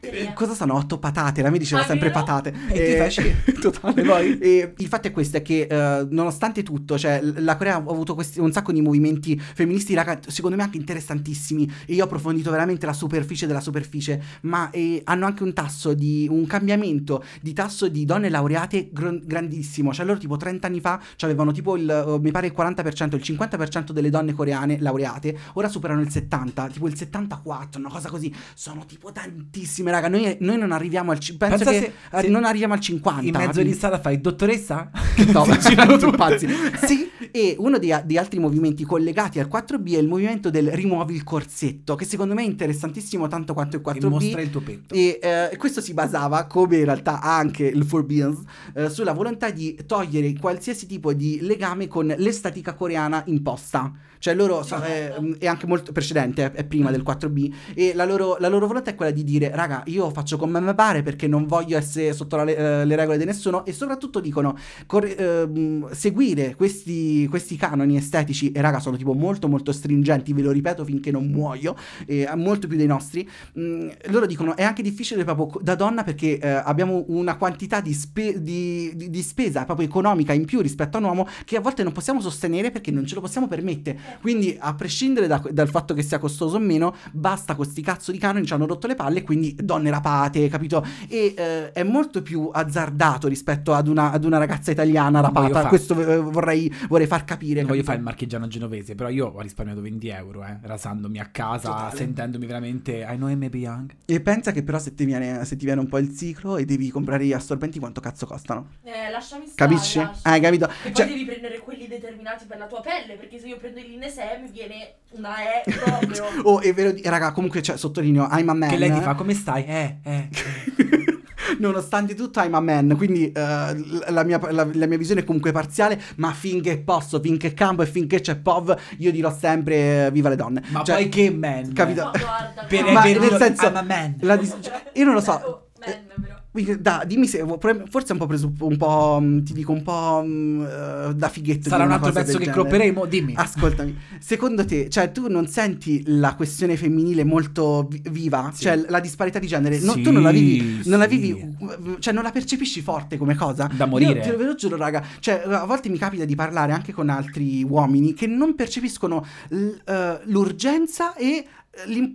Speaker 1: esatto. cosa sono 8 patate? La mia diceva Ma sempre no? patate. E, eh, [LAUGHS] e tu fai totale poi. E il fatto è questo è che uh, nonostante tutto, cioè la Corea ha avuto questi, un sacco di movimenti femministi ragazzi, secondo me anche interessantissimi e io ho approfondito veramente la superficie della superficie, ma eh, hanno anche un tasso di un cambiamento di tasso di donne laureate gr- grandissimo, cioè loro tipo 30 anni fa avevano tipo il, eh, mi pare il 40%, il 50% delle donne coreane laureate, ora superano il 70%, tipo il 74%, una cosa così. Sono tipo tantissime, raga. Noi, noi non arriviamo al... Penso Pensa che se, eh, se non arriviamo al 50%. In mezzo di strada fai dottoressa? No, [LAUGHS] [LAUGHS] tutti pazzi. Sì, e uno dei, dei altri movimenti collegati al 4B è il movimento del rimuovi il corsetto, che secondo me è interessantissimo tanto quanto il 4B. E mostra il tuo petto. E eh, questo si basava, come in realtà anche il 4B, eh, sulla volontà di togliere il qualsiasi tipo di legame con l'estatica coreana imposta cioè loro sono, è, eh, è, anche molto precedente, è, è prima del 4B e la loro, la loro, volontà è quella di dire raga io faccio come mi pare perché non voglio essere sotto la, le, eh, le regole di nessuno e soprattutto dicono corre, ehm, seguire questi, questi, canoni estetici e raga sono tipo molto molto stringenti, ve lo ripeto finché non muoio, eh, molto più dei nostri, mh, mm, loro dicono è anche difficile proprio da donna perché eh, abbiamo una quantità di, spe- di, di, di spesa proprio economica in più rispetto a un uomo che a volte non possiamo sostenere perché non ce lo possiamo permettere quindi, a prescindere da, dal fatto che sia costoso o meno, basta con questi cazzo di canoni, ci hanno rotto le palle, quindi donne rapate, capito? E eh, è molto più azzardato rispetto ad una, ad una ragazza italiana rapata. Questo eh, vorrei, vorrei, far capire. Non voglio fare il marchigiano genovese, però io ho risparmiato 20 euro, eh, rasandomi a casa, Totale. sentendomi veramente I know MB Young. E pensa che però se ti, viene, se ti viene un po' il ciclo e devi comprare gli assorbenti quanto cazzo costano?
Speaker 2: Eh, lasciami stare. Capisci?
Speaker 1: Lasciami. Hai eh, capito? E cioè, poi devi
Speaker 2: prendere quelli determinati per la tua pelle, perché se io prendo gli Guinness E mi viene una E [LAUGHS] proprio.
Speaker 1: oh, è vero, raga, comunque cioè, sottolineo, I'm a man. Che lei ti fa, come stai? Eh, eh. eh. [LAUGHS] nonostante tutto I'm a man quindi uh, la, mia, la, la, mia, visione è comunque parziale ma finché posso finché campo e finché c'è POV io dirò sempre eh, viva le donne ma cioè, poi che man capito? No, guarda, per, ma per nel senso I'm a man dis- cioè, io non lo so oh, da, dimmi se forse è un po' preso un po', mm, ti dico un po' mm, eh, da fighetto. Sarà un altro pezzo che cropperemo, dimmi. Ascoltami. Secondo te, cioè tu non senti la questione femminile molto viva, sì. cioè la disparità di genere, sì, tu non la vivi, sì. non la vivi, cioè non la percepisci forte come cosa. Da morire. Io, te lo giuro, raga, cioè a volte mi capita di parlare anche con altri uomini che non percepiscono eh, l'urgenza e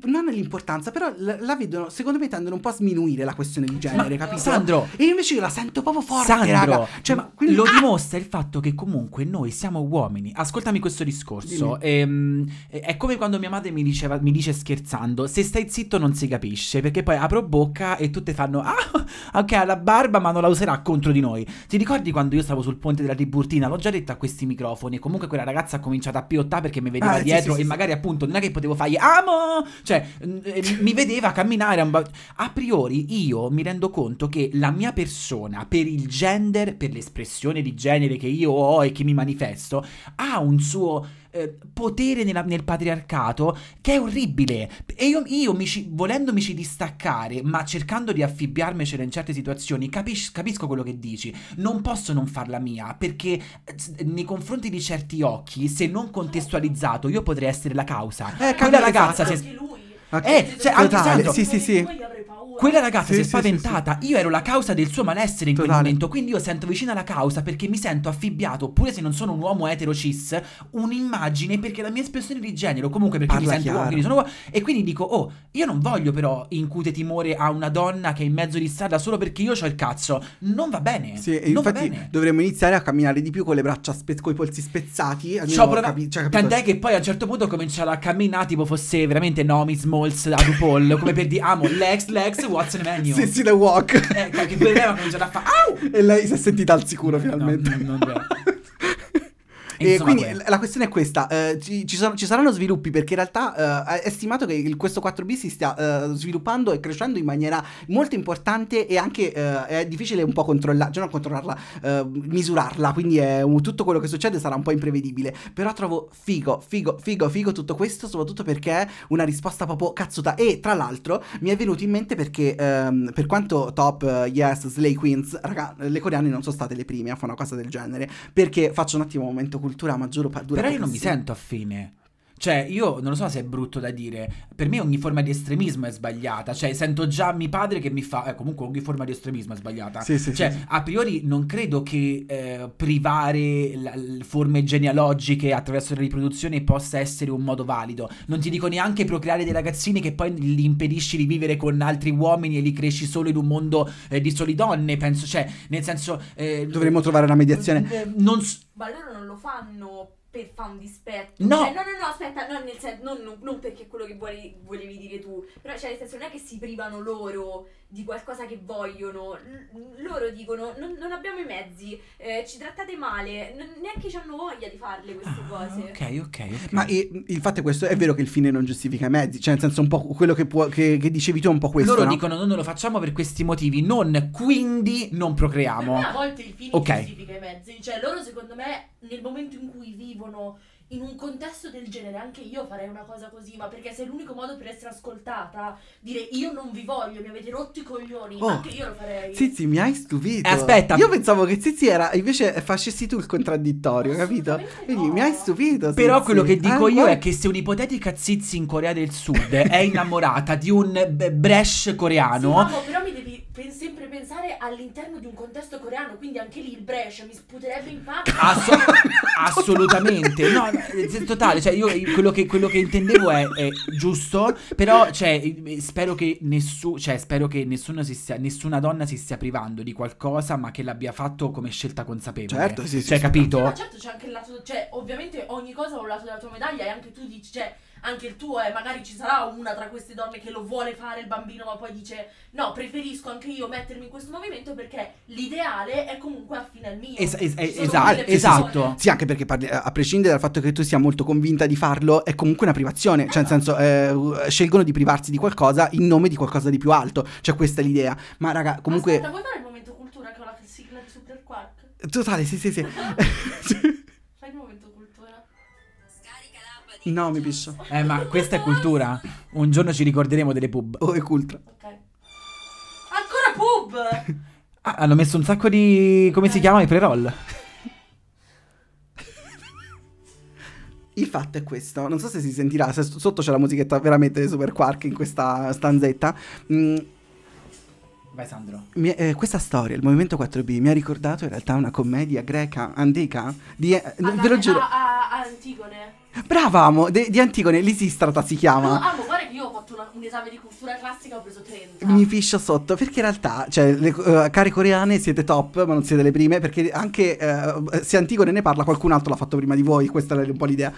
Speaker 1: non è l'importanza, però la, la, vedono, secondo me tendono un po' a sminuire la questione di genere, ma, capito? Sandro! E invece io la sento proprio forte, Sandro, raga. Cioè, ma, quindi, lo ah! dimostra il fatto che comunque noi siamo uomini. Ascoltami questo discorso. Ehm, è come quando mia madre mi, diceva, mi dice scherzando, se stai zitto non si capisce, perché poi apro bocca e tutte fanno, ah, ok, ha la barba ma non la userà contro di noi. Ti ricordi quando io stavo sul ponte della Tiburtina? L'ho già detto a questi microfoni, comunque quella ragazza ha cominciato a piottare perché mi vedeva ah, dietro sì, sì, e sì. magari appunto non è che potevo fargli, amo! Cioè, eh, mi vedeva camminare. A priori io mi rendo conto che la mia persona, per il gender, per l'espressione di genere che io ho e che mi manifesto, ha un suo eh, potere nella, nel patriarcato che è orribile. E io, io mici, volendomici distaccare, ma cercando di affibbiarmecela in certe situazioni, capis, capisco quello che dici. Non posso non farla mia, perché nei confronti di certi occhi, se non contestualizzato, io potrei essere la causa. Eh, Quella ragazza esatto. si Anche lui. Okay. Eh, cioè, anche esatto. Sì, sì, sì paura. Quella ragazza sì, si è spaventata. Sì, sì, io ero la causa del suo malessere in Totale. quel momento. Quindi io sento vicina alla causa perché mi sento affibbiato, pure se non sono un uomo etero cis, un'immagine perché la mia espressione di genere, o comunque perché Parla mi sento uomo, quindi sono uomo. E quindi dico, oh, io non voglio però incute timore a una donna che è in mezzo di strada solo perché io ho il cazzo. Non va bene. Sì, non infatti bene. dovremmo iniziare a camminare di più con le braccia spezzate, con i polsi spezzati. Almeno prov- capi- cioè, Tant'è che poi a un certo punto cominciare a camminare tipo fosse veramente Nomi Smalls a RuPaul, come per dire, amo Lex, Lex, What's What's the menu? Sì, sì, The Walk. Ecco, eh, che per [LAUGHS] me ha cominciato a fare... E lei si è sentita al sicuro finalmente. No, no, no, no. E Insomma, quindi quello. la questione è questa: eh, ci, ci, sono, ci, saranno sviluppi perché in realtà eh, è stimato che il, questo 4B si stia eh, sviluppando e crescendo in maniera molto importante e anche eh, è difficile un po' controllarla, cioè non controllarla, eh, misurarla. Quindi è, tutto quello che succede sarà un po' imprevedibile. Però trovo figo, figo, figo, figo tutto questo, soprattutto perché è una risposta proprio cazzuta. E tra l'altro mi è venuto in mente perché ehm, per quanto top, eh, yes, Slay Queens, raga, le coreane non sono state le prime a fare una cosa del genere. Perché faccio un attimo un momento culturale cultura a maggior Però io non mi sento affine cioè, io non lo so se è brutto da dire, per me ogni forma di estremismo è sbagliata, cioè sento già mio padre che mi fa, eh, comunque ogni forma di estremismo è sbagliata. Sì, sì, cioè, sì, a priori non credo che eh, privare la, forme genealogiche attraverso la riproduzione possa essere un modo valido. Non ti dico neanche procreare dei ragazzini che poi li impedisci di vivere con altri uomini e li cresci solo in un mondo eh, di soli donne, penso, cioè, nel senso... Eh, Dovremmo trovare una mediazione. Eh,
Speaker 2: non... Ma loro non lo fanno per fare un dispetto. No. Cioè, no, no, no, aspetta, no, nel senso, non, non, non perché quello che volevi, volevi dire tu, però cioè, nel senso non è che si privano loro di qualcosa che vogliono, L- loro dicono non, non, abbiamo i mezzi, eh, ci trattate male, non, neanche ci hanno voglia di farle queste ah, cose. Ok,
Speaker 1: ok. okay. Ma e, il fatto è questo, è vero che il fine non giustifica i mezzi, cioè nel senso un po' quello che, può, che, che dicevi tu è un po' questo. Loro no? dicono non lo facciamo per questi motivi, non quindi non procreiamo. Ma a volte
Speaker 2: il fine okay. giustifica i mezzi, cioè loro secondo me nel momento in cui vivono in un contesto del genere anche io farei una cosa così, ma perché se è l'unico modo per essere ascoltata, dire io non vi voglio, mi avete rotto i coglioni, oh. anche io lo farei. Zizi, mi hai stupito. Eh, aspetta. Io
Speaker 1: pensavo che Zizi era, invece facessi tu il contraddittorio, capito? No. Quindi mi hai stupito. Zizi. Però quello che dico eh, io poi... è che se un'ipotetica Zizi in Corea del Sud è innamorata di un b- Bresh coreano... Sì, mamma, boh,
Speaker 2: però mi devi pen- sempre pensare all'interno di un contesto coreano, quindi anche lì il Brescia mi sputerebbe in faccia.
Speaker 1: Asso- [LAUGHS] assolutamente, no, no, eh, totale, cioè io eh, quello che, quello che intendevo è, è, giusto, però cioè, eh, spero, che nessu- cioè, spero che nessuno si stia, nessuna donna si stia privando di qualcosa, ma che l'abbia fatto come scelta consapevole. Certo, sì, sì. Cioè, sì, capito? Sì, ma certo,
Speaker 2: c'è anche il lato, cioè, ovviamente ogni cosa ha un lato della tua medaglia e anche tu dici, cioè anche il tuo è magari ci sarà una tra queste donne che lo vuole fare il bambino ma poi dice no preferisco anche io mettermi in questo movimento perché l'ideale è comunque affine al mio es- es-
Speaker 1: es- esatto, esatto. sì anche perché parli- a prescindere dal fatto che tu sia molto convinta di farlo è comunque una privazione cioè nel esatto. senso eh, scelgono di privarsi di qualcosa in nome di qualcosa di più alto cioè questa è l'idea ma raga comunque Aspetta,
Speaker 2: vuoi fare il momento cultura con la sigla di Super Quark?
Speaker 1: Totale, sì, sì, sì.
Speaker 2: [LAUGHS] [LAUGHS]
Speaker 1: No, mi pisso. Eh, ma questa è cultura. Un giorno ci ricorderemo delle pub. Oh, è cultura.
Speaker 2: Ok. Ancora pub! [LAUGHS]
Speaker 1: Ah, hanno messo un sacco di... come si eh. chiama? I pre-roll. Il fatto è questo, non so se si sentirà, se sotto c'è la musichetta veramente super quark in questa stanzetta. Mm. Vai Sandro. Mi, eh, questa storia, il Movimento 4B, mi ha ricordato in realtà una commedia greca, antica, di... Eh, ve lo giuro... A,
Speaker 2: a Antigone.
Speaker 1: Brava Amo, de- di Antigone, Lisistrata si chiama. No,
Speaker 2: amo, guarda che io ho fatto una, un esame di cultura classica ho preso 30.
Speaker 1: Mi piscio sotto, perché in realtà, cioè, le, uh, eh, care coreane siete top, ma non siete le prime, perché anche uh, se Antigone ne parla qualcun altro l'ha fatto prima di voi, questa era un po' l'idea,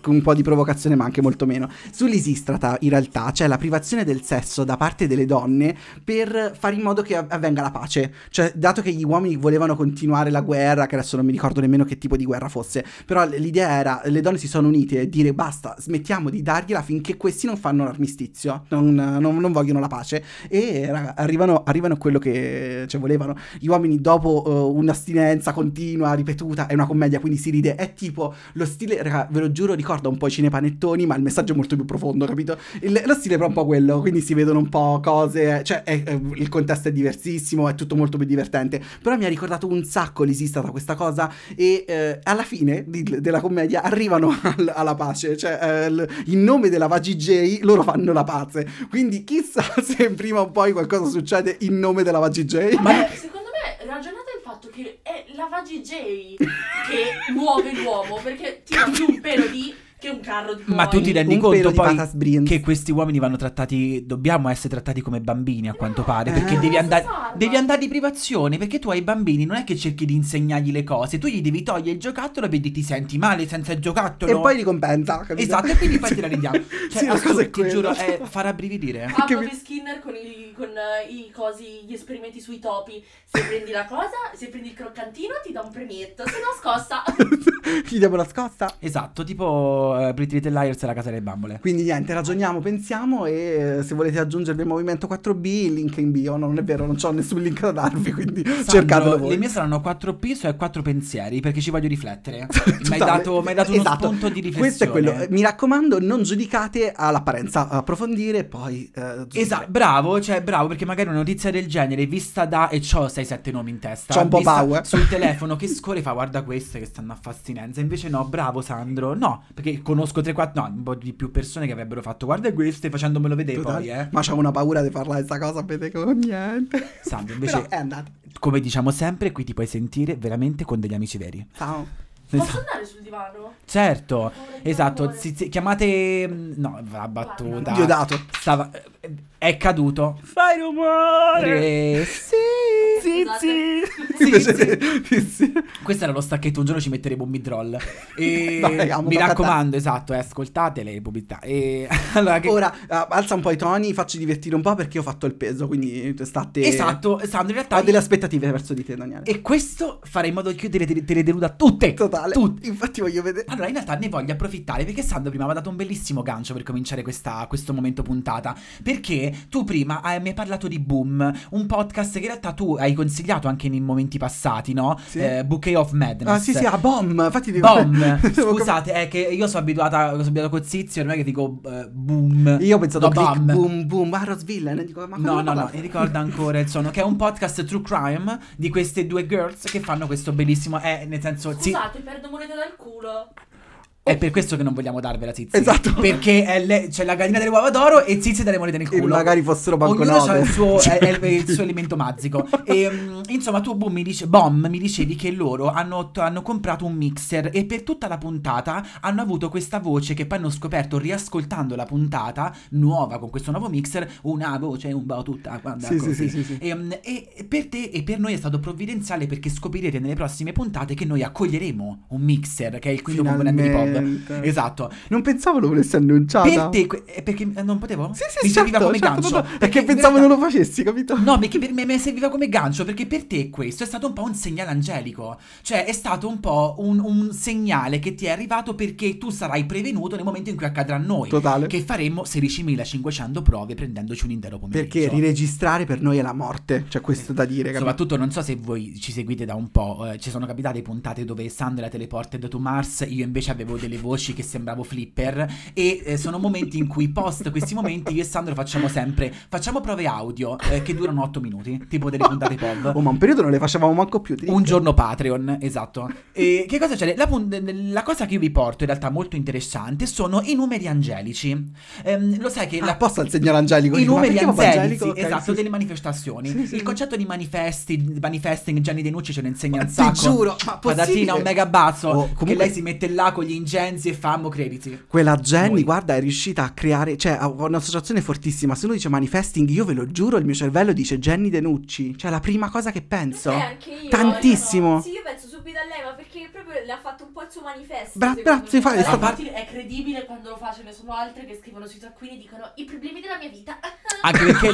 Speaker 1: con eh, un po' di provocazione ma anche molto meno. Su Lisistrata in realtà c'è la privazione del sesso da parte delle donne per fare in modo che avvenga la pace, cioè dato che gli uomini volevano continuare la guerra, che adesso non mi ricordo nemmeno che tipo di guerra fosse, però l'idea era le donne si sono Unite e dire basta, smettiamo di dargliela finché questi non fanno l'armistizio, non, non, non vogliono la pace. E raga, arrivano, arrivano a quello che cioè, volevano. Gli uomini, dopo uh, un'astinenza continua, ripetuta, è una commedia, quindi si ride. È tipo lo stile, raga, ve lo giuro, ricorda un po' i cinepanettoni, ma il messaggio è molto più profondo, capito? Il, lo stile è un po' quello, quindi si vedono un po' cose, cioè è, è, il contesto è diversissimo, è tutto molto più divertente. Però mi ha ricordato un sacco l'esista da questa cosa e eh, alla fine di, della commedia arrivano al alla pace, cioè eh, in nome della VGJ loro fanno la pace, quindi chissà [LAUGHS] se prima o poi qualcosa succede in nome della VGJ. Ma [LAUGHS]
Speaker 2: secondo me ragionate il fatto che è la VGJ che muove l'uomo perché tira [LAUGHS] giù un pelo di che un carro di fuori. Ma tu ti rendi conto poi
Speaker 1: che questi uomini vanno trattati, dobbiamo essere trattati come bambini a quanto pare, eh. perché devi, andare, devi andare di privazione, perché tu hai bambini non è che cerchi di insegnargli le cose, tu gli devi togliere il giocattolo e ti senti male senza il giocattolo. E poi ricompensa, capito? Esatto, e quindi poi te la ridiamo. Cioè, sì, assurdo, la ti quella. giuro, eh, è, farà abbrividire. Pablo mi...
Speaker 2: Skinner con, il, con eh, i cosi, gli esperimenti sui topi, se prendi la cosa, se prendi il croccantino ti do un premietto, se no scossa.
Speaker 1: [LAUGHS] Gli diamo la scossa. Esatto, tipo però uh, Pretty Little Liars è la casa delle bambole. Quindi niente, ragioniamo, pensiamo e eh, se volete aggiungervi il movimento 4B, link in bio, no, non è vero, non ho nessun link da darvi, quindi Sandro, cercatelo voi. Le mie saranno 4P, cioè 4 pensieri, perché ci voglio riflettere. [LAUGHS] mi hai dato, m'hai dato esatto. uno spunto di riflessione. Questo è quello. Mi raccomando, non giudicate all'apparenza, approfondire e poi... Uh, esatto, bravo, cioè bravo, perché magari una notizia del genere vista da... e ho 6-7 nomi in testa. C'ho un po' power. Sul [LAUGHS] telefono, che scuole fa? Guarda queste che stanno a Fastinenza. Invece no, bravo Sandro, no, perché conosco 3-4, no, un po' di più persone che avrebbero fatto guarda questo stai facendomelo vedere Totale. poi, eh. Ma c'è una paura di parlare di questa cosa, sapete con [LAUGHS] niente. Sandro, invece, è come diciamo sempre, qui ti puoi sentire veramente con degli amici veri. Ciao.
Speaker 2: Posso andare sul divano?
Speaker 1: Certo, esatto. Si, si, chiamate. Mm, no, va battuta. Diodato. Stava. Eh, è caduto. Fai rumore! Sì. sì! sì. Zizi! Questo era lo stacchetto, un giorno ci metteremo un midroll. E Vai, [LAUGHS] mi raccomando, esatto, eh, ascoltate le pubblicità. E... [LAUGHS] Allora, che... Ora, uh, alza un po' i toni, facci divertire un po' perché ho fatto il peso, quindi state... Esatto, Sandro, esatto, in realtà... Ho delle aspettative verso di te, Daniele. E questo farà in modo che io te le, te le deluda tutte! Totale! Tutte. Infatti voglio vedere... Allora, in realtà ne voglio approfittare perché Sandro prima mi ha dato un bellissimo gancio per cominciare questa, questo momento puntata. Perché tu prima hai, eh, mi hai parlato di Boom, un podcast che in realtà tu hai consigliato anche in momenti passati, no? Sì. Eh, Bouquet of Madness. Ah, sì, sì, a ah, Bomb, infatti dico... Bomb, [LAUGHS] scusate, è eh, che io sono abituata, sono abituata con Zizio, non è che dico uh, Boom. Io ho pensato no, click, Boom, Boom, Arrows Villain, dico, ma No, no, no, mi ricorda ancora il suono, che è un podcast true crime di queste due girls che fanno questo bellissimo, eh, nel senso... Scusate,
Speaker 2: zi- perdo monete dal culo.
Speaker 1: È per questo che non vogliamo darvela Zizi. Esatto. Perché c'è cioè, la gallina delle uova d'oro e Zizi delle monete nel culo. E magari fossero banconote. Ognuno ha il suo, [LAUGHS] cioè, è, è il suo elemento mazzico. [LAUGHS] E, mm, insomma, tu boom, mi, dice, bom, mi dicevi che loro hanno, hanno, comprato un mixer e per tutta la puntata hanno avuto questa voce che poi hanno scoperto riascoltando la puntata nuova con questo nuovo mixer, una voce, un po' tutta quando sì, così. Sì, sì, sì, e, ehm, e, per te e per noi è stato provvidenziale perché scoprirete nelle prossime puntate che noi accoglieremo un mixer che è il quinto componente di pop. Club. Esatto. Non pensavo lo volesse annunciare. Per te, eh, perché eh, non potevo? Sì, sì, mi certo, serviva esatto, come certo, gancio. No, perché, perché pensavo realtà... non lo facessi, capito? No, perché per me, me serviva come gancio, perché per te questo è stato un po' un segnale angelico. Cioè, è stato un po' un, un segnale che ti è arrivato perché tu sarai prevenuto nel momento in cui accadrà a noi. Totale. Che faremo 16.500 prove prendendoci un intero pomeriggio. Perché riregistrare per noi è la morte, cioè questo eh, da dire. Capito? Soprattutto non so se voi ci seguite da un po', eh, ci sono capitate puntate dove Sandra teleported to Mars, io invece avevo delle voci che sembravo flipper e eh, sono momenti in cui post questi momenti io e Sandro facciamo sempre facciamo prove audio eh, che durano 8 minuti, tipo delle puntate pop. Oh, ma un periodo non le facevamo manco più. Un giorno Patreon, esatto. E che cosa c'è? La, la, cosa che io vi porto in realtà molto interessante sono i numeri angelici. Ehm, lo sai che ah, la posta al segnale angelico i numeri angelici, okay, esatto, sì. delle manifestazioni. Sì, sì. Il concetto di manifesti, manifesting Gianni De Nucci ce lo insegna ma un sacco. Ti giuro, ma Padatina un mega bazzo oh, comunque... che lei si mette là con gli ingegni Genzi e Fammo Crediti. Quella Jenny, Noi. guarda, è riuscita a creare, cioè ha un'associazione fortissima. Se uno dice manifesting, io ve lo giuro, il mio cervello dice Jenny Denucci. Cioè, la prima cosa che penso. Lo anche io. Tantissimo. Io no? Sì,
Speaker 2: io penso subito a lei, ma perché proprio le ha fatto un po' il suo manifesto. Bra- bra- si fa, cioè, sta parte è credibile quando lo fa, ce ne sono altre che scrivono sui taccuini e dicono i problemi della mia vita. [LAUGHS] anche
Speaker 1: perché...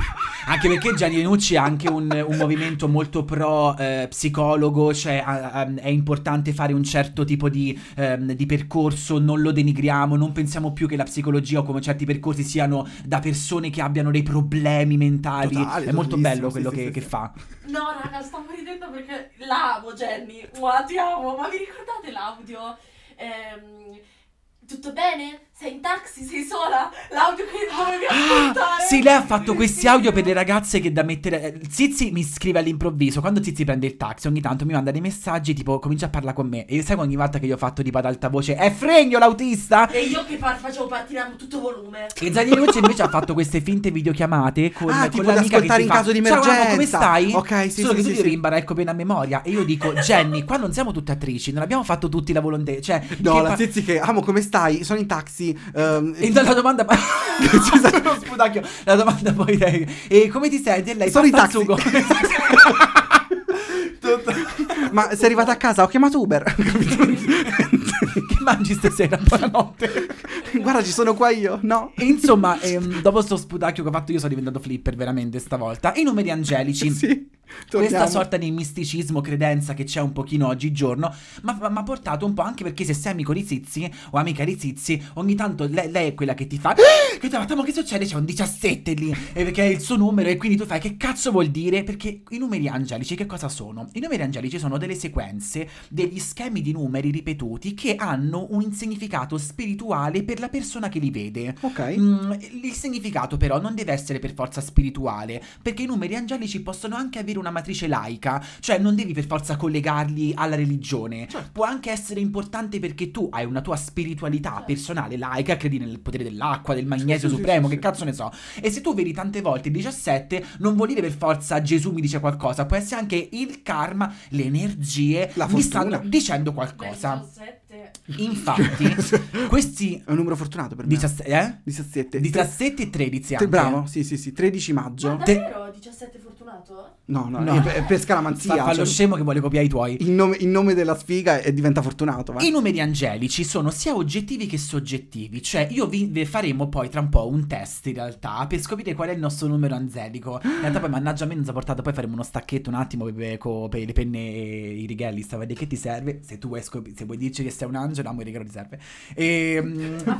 Speaker 1: [LAUGHS] anche perché Gianni Nucci ha anche un, un, movimento molto pro eh, psicologo, cioè a, a, mm, è importante fare un certo tipo di, eh, di, percorso, non lo denigriamo, non pensiamo più che la psicologia o come certi percorsi siano da persone che abbiano dei problemi mentali. Totale, è molto bello quello sì, che, sì, che, sì. fa.
Speaker 2: No, raga, sto ridendo perché l'amo Jenny, ma ti amo, ma vi ricordate l'audio? Ehm, tutto bene? Sei in taxi? Sei sola? L'audio che dovevi ah, ascoltare? Ah, sì,
Speaker 1: lei ha fatto questi audio per le ragazze che da mettere. Eh, Zizi mi scrive all'improvviso. Quando Zizi prende il taxi, ogni tanto mi manda dei messaggi tipo comincia a parlare con me. E sai ogni volta che io ho fatto tipo ad alta voce è fregno l'autista? E io
Speaker 2: che par- facevo partire a tutto volume.
Speaker 1: E Zani Zaninucci invece ha fatto queste finte videochiamate con, ah, con l'amica che ti in fa, caso di emergenza. Ciao, come stai? Ok, sì, Solo sì, che sì, tu sì. rimbara ecco bene a memoria. E io dico, Jenny, qua non siamo tutte attrici, non abbiamo fatto tutti la volontà. Cioè, no, la fa- Zizi che amo come stai? dai, sono in taxi. Ehm, e la [LAUGHS] domanda... Uno [LAUGHS] spudacchio. La domanda poi è... E come ti senti? E lei... Sono in taxi. [LAUGHS] Ma sei arrivata a casa? Ho chiamato Uber mangi stasera? Buonanotte. [LAUGHS] Guarda, ci sono qua io, no? insomma, ehm, dopo sto sputacchio che ho fatto io sono diventato flipper veramente stavolta. i numeri angelici. [LAUGHS] sì. Torniamo. Questa sorta di misticismo, credenza che c'è un pochino oggigiorno, ma mi ha portato un po' anche perché se sei amico di Zizi o amica di Zizi, ogni tanto lei, lei è quella che ti fa [GASPS] che ti fa, ma che succede? C'è un 17 lì, perché è il suo numero e quindi tu fai che cazzo vuol dire? Perché i numeri angelici che cosa sono? I numeri angelici sono delle sequenze, degli schemi di numeri ripetuti che hanno hanno un significato spirituale per la persona che li vede. Ok. Mm, il significato però non deve essere per forza spirituale, perché i numeri angelici possono anche avere una matrice laica, cioè non devi per forza collegarli alla religione. Certo. Può anche essere importante perché tu hai una tua spiritualità certo. personale laica, credi nel potere dell'acqua, del magnesio sì, supremo, sì, sì, che cazzo ne so. E se tu vedi tante volte 17, non vuol dire per forza Gesù mi dice qualcosa, può essere anche il karma, le energie, la mi stanno dicendo qualcosa. Verso Infatti, [LAUGHS] questi. È un numero fortunato per me. 17, eh? 17. 17 e 13 anche. Bravo, sì, sì, sì. 13 maggio.
Speaker 2: Ma davvero Te... 17 fortunato? No, no, no. pesca la manzia. Fa, fa cioè, lo scemo
Speaker 1: che vuole copiare i tuoi. Il nome, in nome della sfiga e diventa fortunato. Va. I
Speaker 2: numeri angelici
Speaker 1: sono sia oggettivi che soggettivi. Cioè, io vi faremo poi tra un po' un test in realtà per scoprire qual è il nostro numero angelico. In realtà, poi, mannaggia, me non so portato. Poi faremo uno stacchetto un attimo per, per le penne e i righelli. Stava a dire che ti serve. Se tu vuoi, scop- se vuoi dirci che sei un angelo, amore che non ti serve. E, ehm, [LAUGHS]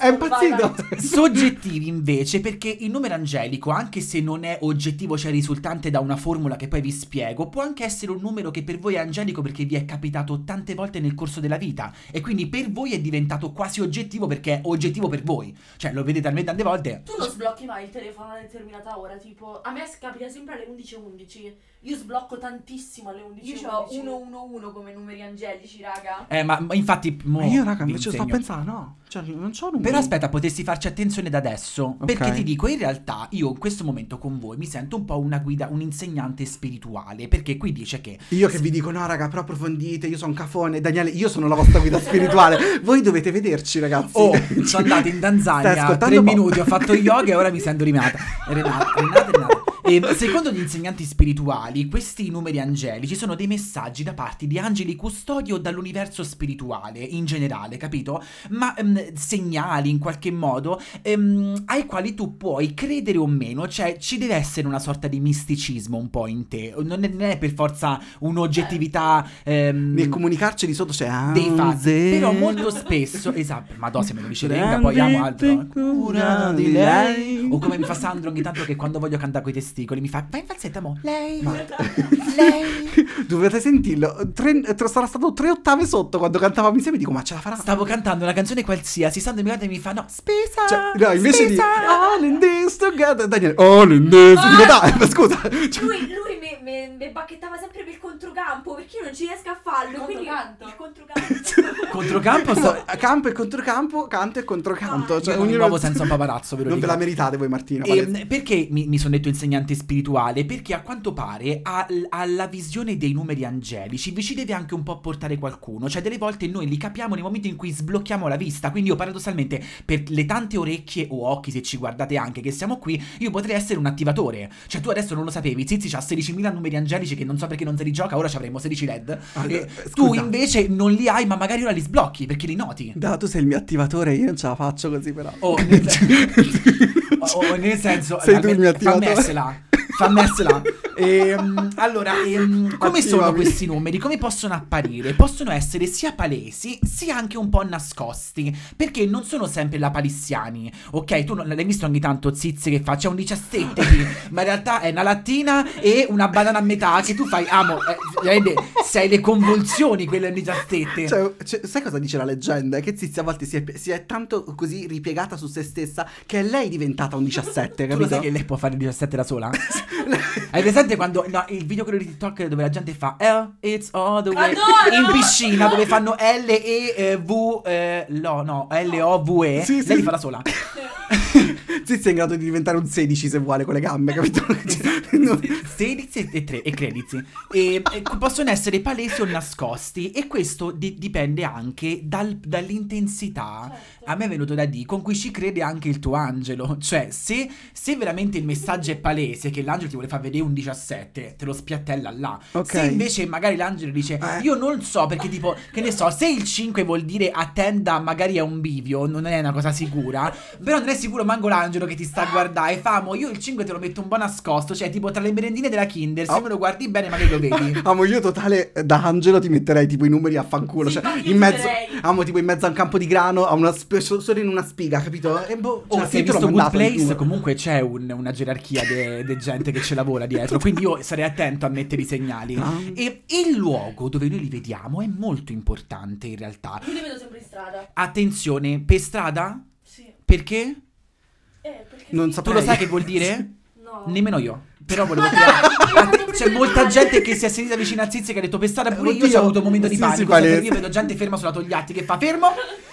Speaker 1: è impazzito. [LAUGHS] Soggettivi invece, perché il numero angelico, anche se non è oggettivo, cioè risultante da una forma formula che poi vi spiego può anche essere un numero che per voi è angelico perché vi è capitato tante volte nel corso della vita e quindi per voi è diventato quasi oggettivo perché è oggettivo per voi. Cioè lo vedete almeno tante volte. Tu
Speaker 2: non sblocchi mai il telefono a una determinata ora, tipo a me capita sempre alle 11.11. 11. Io sblocco tantissimo alle 11.11. Io ho 111 come numeri angelici, raga.
Speaker 1: Eh, ma, ma infatti... Mo, ma io, raga, invece sto a pensare,
Speaker 2: no. Cioè, non c'ho nulla. Però aspetta,
Speaker 1: potessi farci attenzione da adesso. Okay. Perché ti dico, in realtà, io in questo momento con voi mi sento un po' una guida, un insegnante spirituale. Perché qui dice che. Io che vi dico, no, raga, però approfondite, io sono un cafone, Daniele, io sono la vostra guida spirituale. [LAUGHS] voi dovete vederci, ragazzi. Oh, sono andata in [LAUGHS] Tanzania tre minuti, ho fatto yoga e ora mi sento rimata. [LAUGHS] Renata, Renata, Renata. E secondo gli insegnanti spirituali, questi numeri angelici sono dei messaggi da parte di angeli custodi o dall'universo spirituale in generale, capito? Ma ehm, segnali in qualche modo ehm, ai quali tu puoi credere o meno, cioè ci deve essere una sorta di misticismo un po' in te, non è, non è per forza un'oggettività... Ehm, Nel di sotto c'è... Cioè, dei fatti, però molto spesso... Esatto, ma se me lo dice Renga, poi amo altro.
Speaker 2: Cura di lei.
Speaker 1: O come mi fa Sandro ogni tanto che quando voglio cantare coi testi testicoli, mi fa, vai in falsetta mo, lei, ma... [LAUGHS] lei. [LAUGHS] Dovete sentirlo, tre, sarà stato tre ottave sotto quando cantavamo insieme, dico, ma ce la farà? Stavo cantando una canzone qualsiasi, stando in e mi fa, no, spesa, cioè, no, invece spesa. di, all in this together, Daniele, all in this, ah! dico, dai, ma scusa. Lui, cioè
Speaker 2: lui mi bacchettava sempre per il controcampo perché io non ci riesco a farlo. Il quindi controcanto. Il controcampo. [LAUGHS] controcampo
Speaker 1: sta... campo e controcampo, canto e controcampo. cioè, ognuno... nuovo uovo senza un paparazzo, ve lo Non dico. ve la meritate voi Martina. E, ehm, perché mi, mi sono detto insegnante spirituale? Perché a quanto pare alla visione dei numeri angelici vi ci deve anche un po' portare qualcuno. Cioè delle volte noi li capiamo nei momenti in cui sblocchiamo la vista. Quindi io paradossalmente per le tante orecchie o occhi se ci guardate anche che siamo qui, io potrei essere un attivatore. Cioè tu adesso non lo sapevi, Zizi ha 16.000 30.000 numeri angelici che non so perché non se li gioca, ora ci avremo 16 led. Allora, tu invece non li hai, ma magari ora li sblocchi perché li noti. Da, tu sei il mio attivatore, io non ce la faccio così però. Oh, [LAUGHS] nel, sen- oh, [LAUGHS] oh, nel senso... Sei tu il mio attivatore. Fammessela. Fanmersela. ehm, allora, ehm, come sono questi numeri? Come possono apparire? Possono essere sia palesi, sia anche un po' nascosti, perché non sono sempre la palissiani, ok? Tu non l'hai visto ogni tanto Zizi che fa, c'è un 17 qui, ma in realtà è una lattina e una banana a metà che tu fai, amo, eh, sei le convulsioni quelle disattette. Cioè, cioè, sai cosa dice la leggenda? Che Zizi a volte si è, si è, tanto così ripiegata su se stessa che è lei diventata un 17, capito? Tu lo sai che lei può fare il 17 da sola? [LAUGHS] [LAUGHS] Hai presente quando no, il video quello di TikTok dove la gente fa L, it's all the way Adoro! in piscina dove fanno L E eh, V eh, lo, no, L O V E, sì, lei sì. li fa da sola. [LAUGHS] [LAUGHS] Zizio è in grado di diventare un 16 se vuole con le gambe, capito? [LAUGHS] Esatto. [LAUGHS] no. 16 e 3 e crediti. E, e, possono essere palesi o nascosti e questo di dipende anche dal, dall'intensità, certo. a me è venuto da di con cui ci crede anche il tuo angelo. Cioè, se, se veramente il messaggio è palese, che l'angelo ti vuole far vedere un 17, te lo spiattella là. Okay. Se invece magari l'angelo dice, eh. io non so perché tipo, che ne so, se il 5 vuol dire attenda magari è un bivio, non è una cosa sicura, però non è sicuro sicuro l'angelo che ti sta a guardare. Famo, io il 5 te lo metto un po' nascosto, cioè tipo tra le merendine della Kinder. Se oh. me lo guardi bene, ma che lo vedi. [LAUGHS] Amo, io totale eh, da Angelo ti metterei tipo i numeri a fanculo. Sì, cioè, in mezzo. Amo, tipo in mezzo a un campo di grano, a una sp- solo in una spiga, capito? E boh, oh, cioè, oh, se visto Good Place, comunque c'è un, una gerarchia di de- gente che ci lavora dietro. quindi io sarei attento a mettere i segnali. Ah. E il luogo dove noi li vediamo è molto importante in realtà. Io li
Speaker 2: vedo sempre in strada.
Speaker 1: Attenzione, per strada? Sì. Perché? Eh, non tu lo sai che vuol dire? [LAUGHS] No. Nemmeno io. Però volevo, [LAUGHS] creare, c'è molta gente che si è sentita vicino a Zizi che ha detto pestata pure Oddio. io ho avuto un momento di sì, panico. Sì, io vedo gente ferma sulla Togliatti che fa fermo,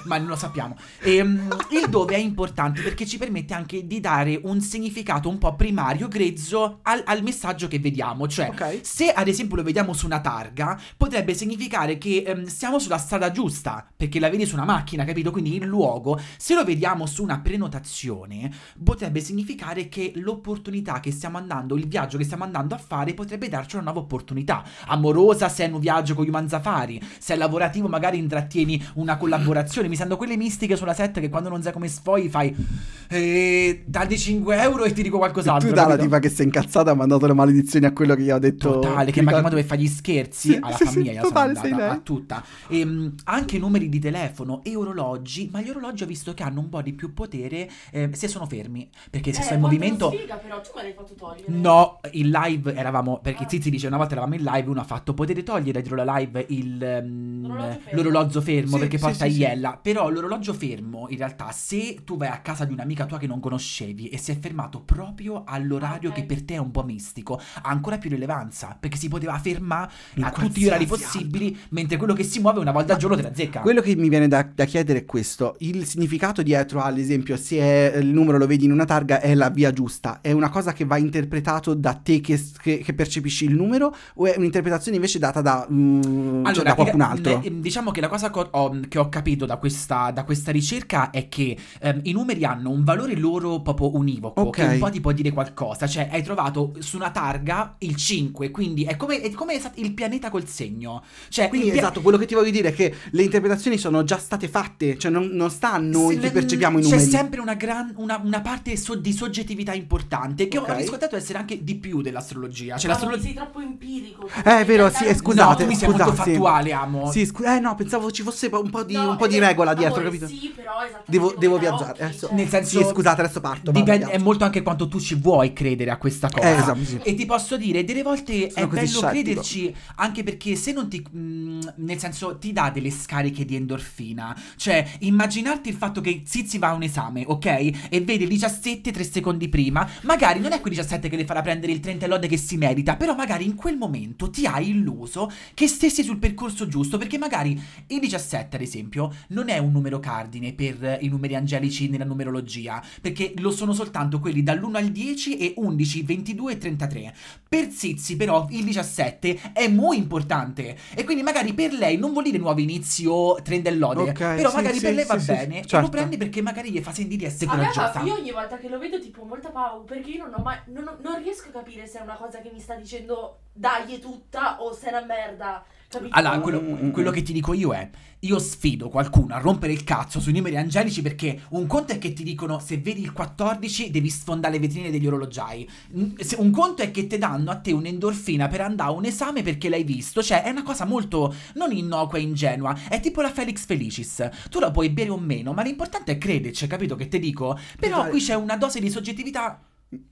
Speaker 1: ma non lo sappiamo. E, um, il dove è importante perché ci permette anche di dare un significato un po' primario, grezzo al, al messaggio che vediamo. Cioè, okay. se ad esempio lo vediamo su una targa, potrebbe significare che um, siamo sulla strada giusta, perché la vedi su una macchina, capito? Quindi il luogo, se lo vediamo su una prenotazione, potrebbe significare che l'opportunità che stiamo andando, il viaggio che stiamo andando a fare potrebbe potrebbe darci una nuova opportunità. Amorosa se è un viaggio con Human Safari, se è lavorativo magari intrattieni una collaborazione. Mi sento quelle mistiche sulla set che quando non sai come sfogli fai... Eh, dargli 5 euro e ti dico qualcos'altro. E tu dalla la tipa che sei è incazzata ha mandato le maledizioni a quello che gli ha detto... Totale, che mi ha chiamato per fare gli scherzi sì, alla sì, famiglia, sì, totale, sei lei. a tutta. E, ehm, anche numeri di telefono e orologi, ma gli orologi ho visto che hanno un po' di più potere eh, se sono fermi. Perché se eh, sono in movimento... Sfiga,
Speaker 2: però, tu me l'hai fatto togliere. No,
Speaker 1: in live eravamo perché ah. Zizi dice una volta eravamo in live, uno ha fatto potete togliere dietro la live il, um, l'orologio fermo sì, perché sì, porta sì, iella, però l'orologio fermo in realtà se tu vai a casa di un'amica tua che non conoscevi e si è fermato proprio all'orario ah, okay. che per te è un po' mistico, ha ancora più rilevanza perché si poteva fermare in a tutti gli orari possibili mentre quello che si muove una volta al giorno te la zecca. Quello che mi viene da, da chiedere è questo, il significato dietro ad esempio se è, il numero lo vedi in una targa è la via giusta, è una cosa che va interpretato da te che, che, che per percepisci il numero o è un'interpretazione invece data da, mm, cioè
Speaker 2: allora, cioè da qualcun altro? Le,
Speaker 1: diciamo che la cosa che ho, che ho capito da questa, da questa, ricerca è che ehm, i numeri hanno un valore loro proprio univoco, okay. che un po' ti può dire qualcosa, cioè hai trovato su una targa il 5, quindi è come, è come il pianeta col segno. Cioè, quindi esatto, quello che ti voglio dire è che le interpretazioni sono già state fatte, cioè non, non sta a noi che percepiamo i numeri. C'è sempre una, gran, una, una parte so, di soggettività importante che okay. ho riscontrato essere anche di più dell'astrologia. Cioè, assolutamente. Sei troppo empirico. Eh, è vero, sì, eh, scusate. No, tu mi sei scusate, molto fattuale, amo. Sì, scu- eh, no, pensavo ci fosse un po' di, no, un po di regola amore, dietro, capito? Sì, però esattamente. Devo, devo viaggiare. Adesso, cioè, nel senso. Sì, scusate, adesso parto. Dipende, è molto anche quanto tu ci vuoi credere a questa cosa. Eh, esatto. Sì. E ti posso dire, delle volte Sono è bello scettico. crederci anche perché se non ti. Mh, mm, nel senso, ti dà delle scariche di endorfina. Cioè, immaginarti il fatto che Zizi va a un esame, ok? E vede 17 tre secondi prima. Magari non è quel 17 che le farà prendere il 30 lode che si merita vita, però magari in quel momento ti ha illuso che stessi sul percorso giusto, perché magari il 17 ad esempio non è un numero cardine per i numeri angelici nella numerologia, perché lo sono soltanto quelli dall'1 al 10 e 11, 22 e 33. Per Zizi però il 17 è molto importante e quindi magari per lei non vuol dire nuovo inizio, trendellode, okay, però sì, magari sì, per lei sì, va bene certo. lo prendi perché magari gli fa sentire essere coraggiosa. Io ogni
Speaker 2: volta che lo vedo tipo molta paura perché io non, mai, non, non riesco a capire se è una cosa che mi sta dicendo dagli tutta o sei una merda. Capito? Allora,
Speaker 1: quello, quello, che ti dico io è: io sfido qualcuno a rompere il cazzo sui numeri angelici perché un conto è che ti dicono se vedi il 14 devi sfondare le vetrine degli orologiai. Un conto è che ti danno a te un'endorfina per andare a un esame perché l'hai visto. Cioè, è una cosa molto non innocua e ingenua. È tipo la Felix Felicis. Tu la puoi bere o meno, ma l'importante è crederci, capito che ti dico? Però qui c'è una dose di soggettività.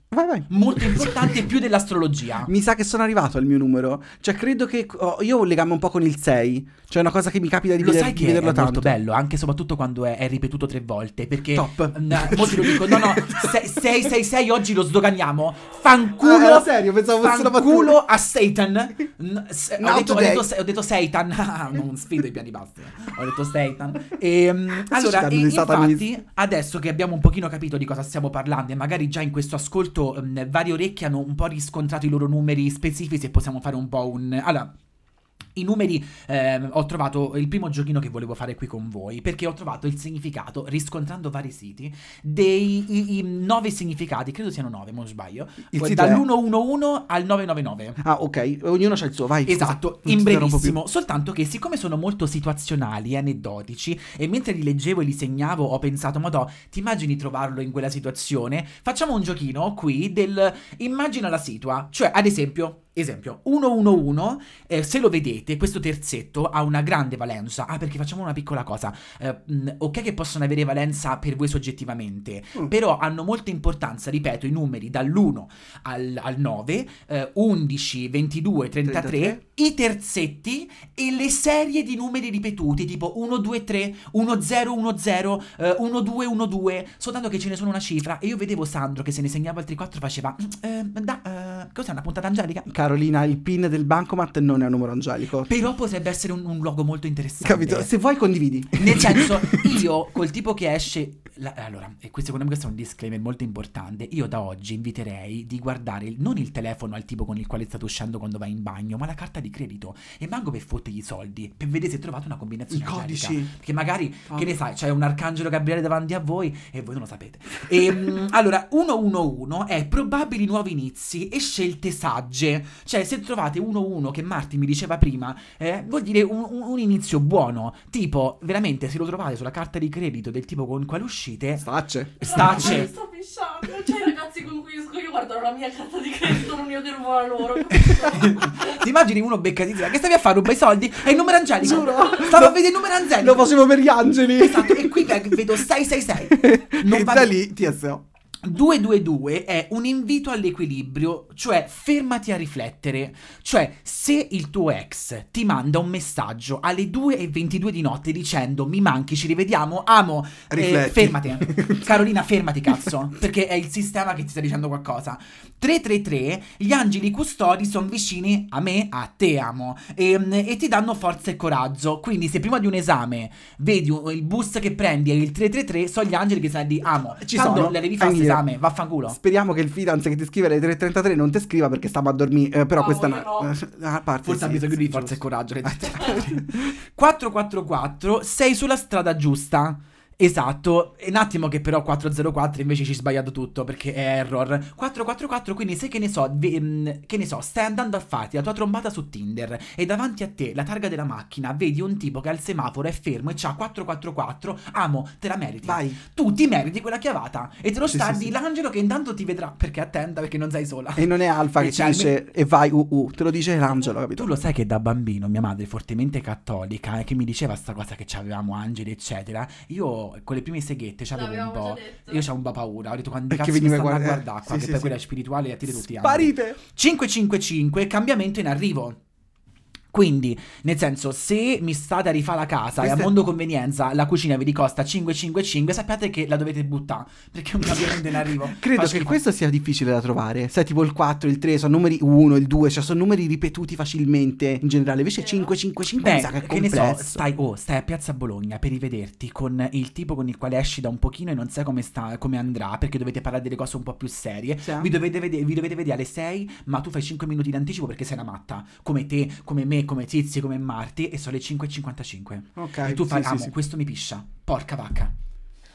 Speaker 1: Vai, vai. Molto importante più dell'astrologia. Mi sa che sono arrivato al mio numero. Cioè, credo che. Oh, io ho un legame un po' con il 6. Cioè, è una cosa che mi capita di, lo veder- sai che di vederlo è tanto. molto bello, anche soprattutto quando è, è ripetuto tre volte. Perché. Top. n- molti lo dicono. No, no, 666 oggi lo sdoganiamo. Fanculo. Ah, serio, pensavo fosse una Fanculo a Satan. N- se- ho, detto, ho, detto, ho detto Satan. [LAUGHS] Ah, non sfido i piani bassi. Ho detto Satan. Ehm, e, allora, e, infatti, satanisti. adesso che abbiamo un pochino capito di cosa stiamo parlando, e magari già in questo ascolto molto mh, varie orecchie hanno un po' riscontrato i loro numeri specifici e possiamo fare un po' un... Allora, i numeri, ehm, ho trovato il primo giochino che volevo fare qui con voi, perché ho trovato il significato, riscontrando vari siti, dei i, i nove significati, credo siano nove, non sbaglio, cioè dall'111 al 999. Ah, ok, ognuno ha il suo, vai. Esatto, in brevissimo, soltanto che siccome sono molto situazionali eh, e aneddotici, e mentre li leggevo e li segnavo ho pensato, ma ti immagini trovarlo in quella situazione? Facciamo un giochino qui del immagina la situa, cioè ad esempio Esempio, 1-1-1, eh, se lo vedete, questo terzetto ha una grande valenza. Ah, perché facciamo una piccola cosa. Eh, ok che possono avere valenza per voi soggettivamente, mm. però hanno molta importanza, ripeto, i numeri dall'1 al, al 9, eh, 11, 22, 33, 33, i terzetti e le serie di numeri ripetuti, tipo 1, 2, 3, 1, 0, 1, 0, 1, 2, 1, 2, soltanto che ce ne sono una cifra. E io vedevo Sandro che se ne segnava altri 4 faceva... Mm, eh, da, eh, cos'è una puntata angelica? Car- Carolina, il pin del bancomat non è un numero angelico. Però potrebbe essere un, un luogo molto interessante. Capito? Se vuoi condividi. Nel senso, [LAUGHS] io col tipo che esce... La, eh, allora, e qui secondo me questo è un disclaimer molto importante. Io da oggi inviterei di guardare il, non il telefono al tipo con il quale state uscendo quando vai in bagno, ma la carta di credito. E manco per fottergli i soldi, per vedere se trovate una combinazione. I codici. Angelica. Perché magari, oh. che ne sai, c'è un arcangelo Gabriele davanti a voi e voi non lo sapete. E, ehm, allora, 111 è probabili nuovi inizi e scelte sagge cioè, se trovate 1-1 che Marti mi diceva prima, eh, vuol dire un, un, un, inizio buono. Tipo, veramente, se lo trovate sulla carta di credito del tipo con quale uscite... Stacce. Stacce. [LAUGHS] Sto
Speaker 2: pisciando. Cioè, ragazzi con cui esco io guardo la mia carta di credito, non io devo a loro. [LAUGHS]
Speaker 1: Ti immagini uno beccati che stavi a fare? Ruba i soldi? E il numero angelico. Giuro. Stavo a vedere il numero angelico. Lo facevo per gli angeli. Esatto, e qui vedo 666. [LAUGHS] Non e vale... da lì TSO. 222 è un invito all'equilibrio, cioè fermati a riflettere, cioè se il tuo ex ti manda un messaggio alle 2.22 di notte dicendo mi manchi, ci rivediamo, amo, eh, fermati, [LAUGHS] Carolina fermati cazzo, perché è il sistema che ti sta dicendo qualcosa. 333, gli angeli custodi sono vicini a me, a te amo, e, ehm, e, ti danno forza e coraggio, quindi se prima di un esame vedi il bus che prendi e il 333, so gli angeli che stanno di amo, ci Tanto sono, le devi fare fame, vaffanculo. Speriamo che il fidanzato che ti scrive alle 3.33 non ti scriva perché stava a dormire. Eh, però oh, questa no. [LAUGHS] a parte, Forse ha bisogno sì, di forza e coraggio. 444, [LAUGHS] [LAUGHS] sei sulla strada giusta. Esatto, è un attimo che però 404 invece ci sbagliato tutto perché è error. 444, quindi se che ne so, ve, mm, che ne so, stai andando a farti la tua trombata su Tinder e davanti a te la targa della macchina vedi un tipo che al semaforo è fermo e c'ha 444, amo, te la meriti. Vai. Tu ti meriti quella chiavata e te lo sì, sta sì, sì. l'angelo che intanto ti vedrà perché attenta perché non sei sola. E non è Alfa che ci dice e vai uh, uh, te lo dice l'angelo, capito? Tu lo sai che da bambino mia madre fortemente cattolica eh, che mi diceva sta cosa che avevamo angeli eccetera, io con le prime seghette c'avevo un po'. Io c'avevo un po' paura. Ho detto quando Perché cazzo mi stanno guarda... a guardare qua, sì, che sì, poi sì. quella spirituale e attira tutti gli altri. Sparite! 555, cambiamento in arrivo. Quindi, nel senso, se mi state a rifare la casa Questa e a mondo convenienza la cucina vi ricosta 555, sappiate che la dovete buttare perché un ovviamente in arrivo. [LAUGHS] Credo che questo sia difficile da trovare. Sai, tipo il 4, il 3, sono numeri 1, il 2, cioè sono numeri ripetuti facilmente in generale. Invece 555 eh, mi sa che è complesso. Che ne so, stai, oh, stai a Piazza Bologna per rivederti con il tipo con il quale esci da un pochino e non sai come, sta, come andrà perché dovete parlare delle cose un po' più serie. Sì. Vi, dovete vedere, vi dovete vedere alle 6, ma tu fai 5 minuti in anticipo perché sei una matta. Come te, come me, come Tizi, come Marti e sono le 5.55. Ok. E tu sì, fai, sì, amo, sì. questo mi piscia. Porca vacca.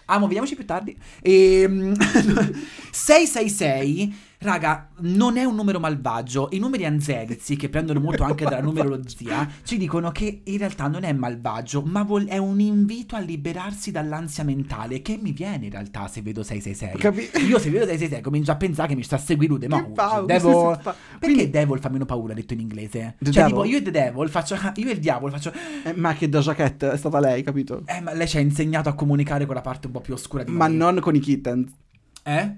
Speaker 1: Amo, vediamoci più tardi. E, ehm, 666 [LAUGHS] Raga, non è un numero malvagio. I numeri anzelizi, che prendono molto anche dalla numerologia, [LAUGHS] ci dicono che in realtà non è malvagio, ma è un invito a liberarsi dall'ansia mentale che mi viene in realtà se vedo 666. Capi- Io se vedo 666 comincio a pensare che mi sta seguendo The Mouth. Paura, Devil... Perché Quindi... Devil fa meno paura, detto in inglese? The cioè, devil. tipo, io e The Devil faccio... [LAUGHS] Io e il diavolo faccio... Eh, ma che Doja Cat è stata lei, capito? Eh, ma lei ci ha insegnato a comunicare con la parte un po' più oscura di Ma noi. non con i kittens. Eh?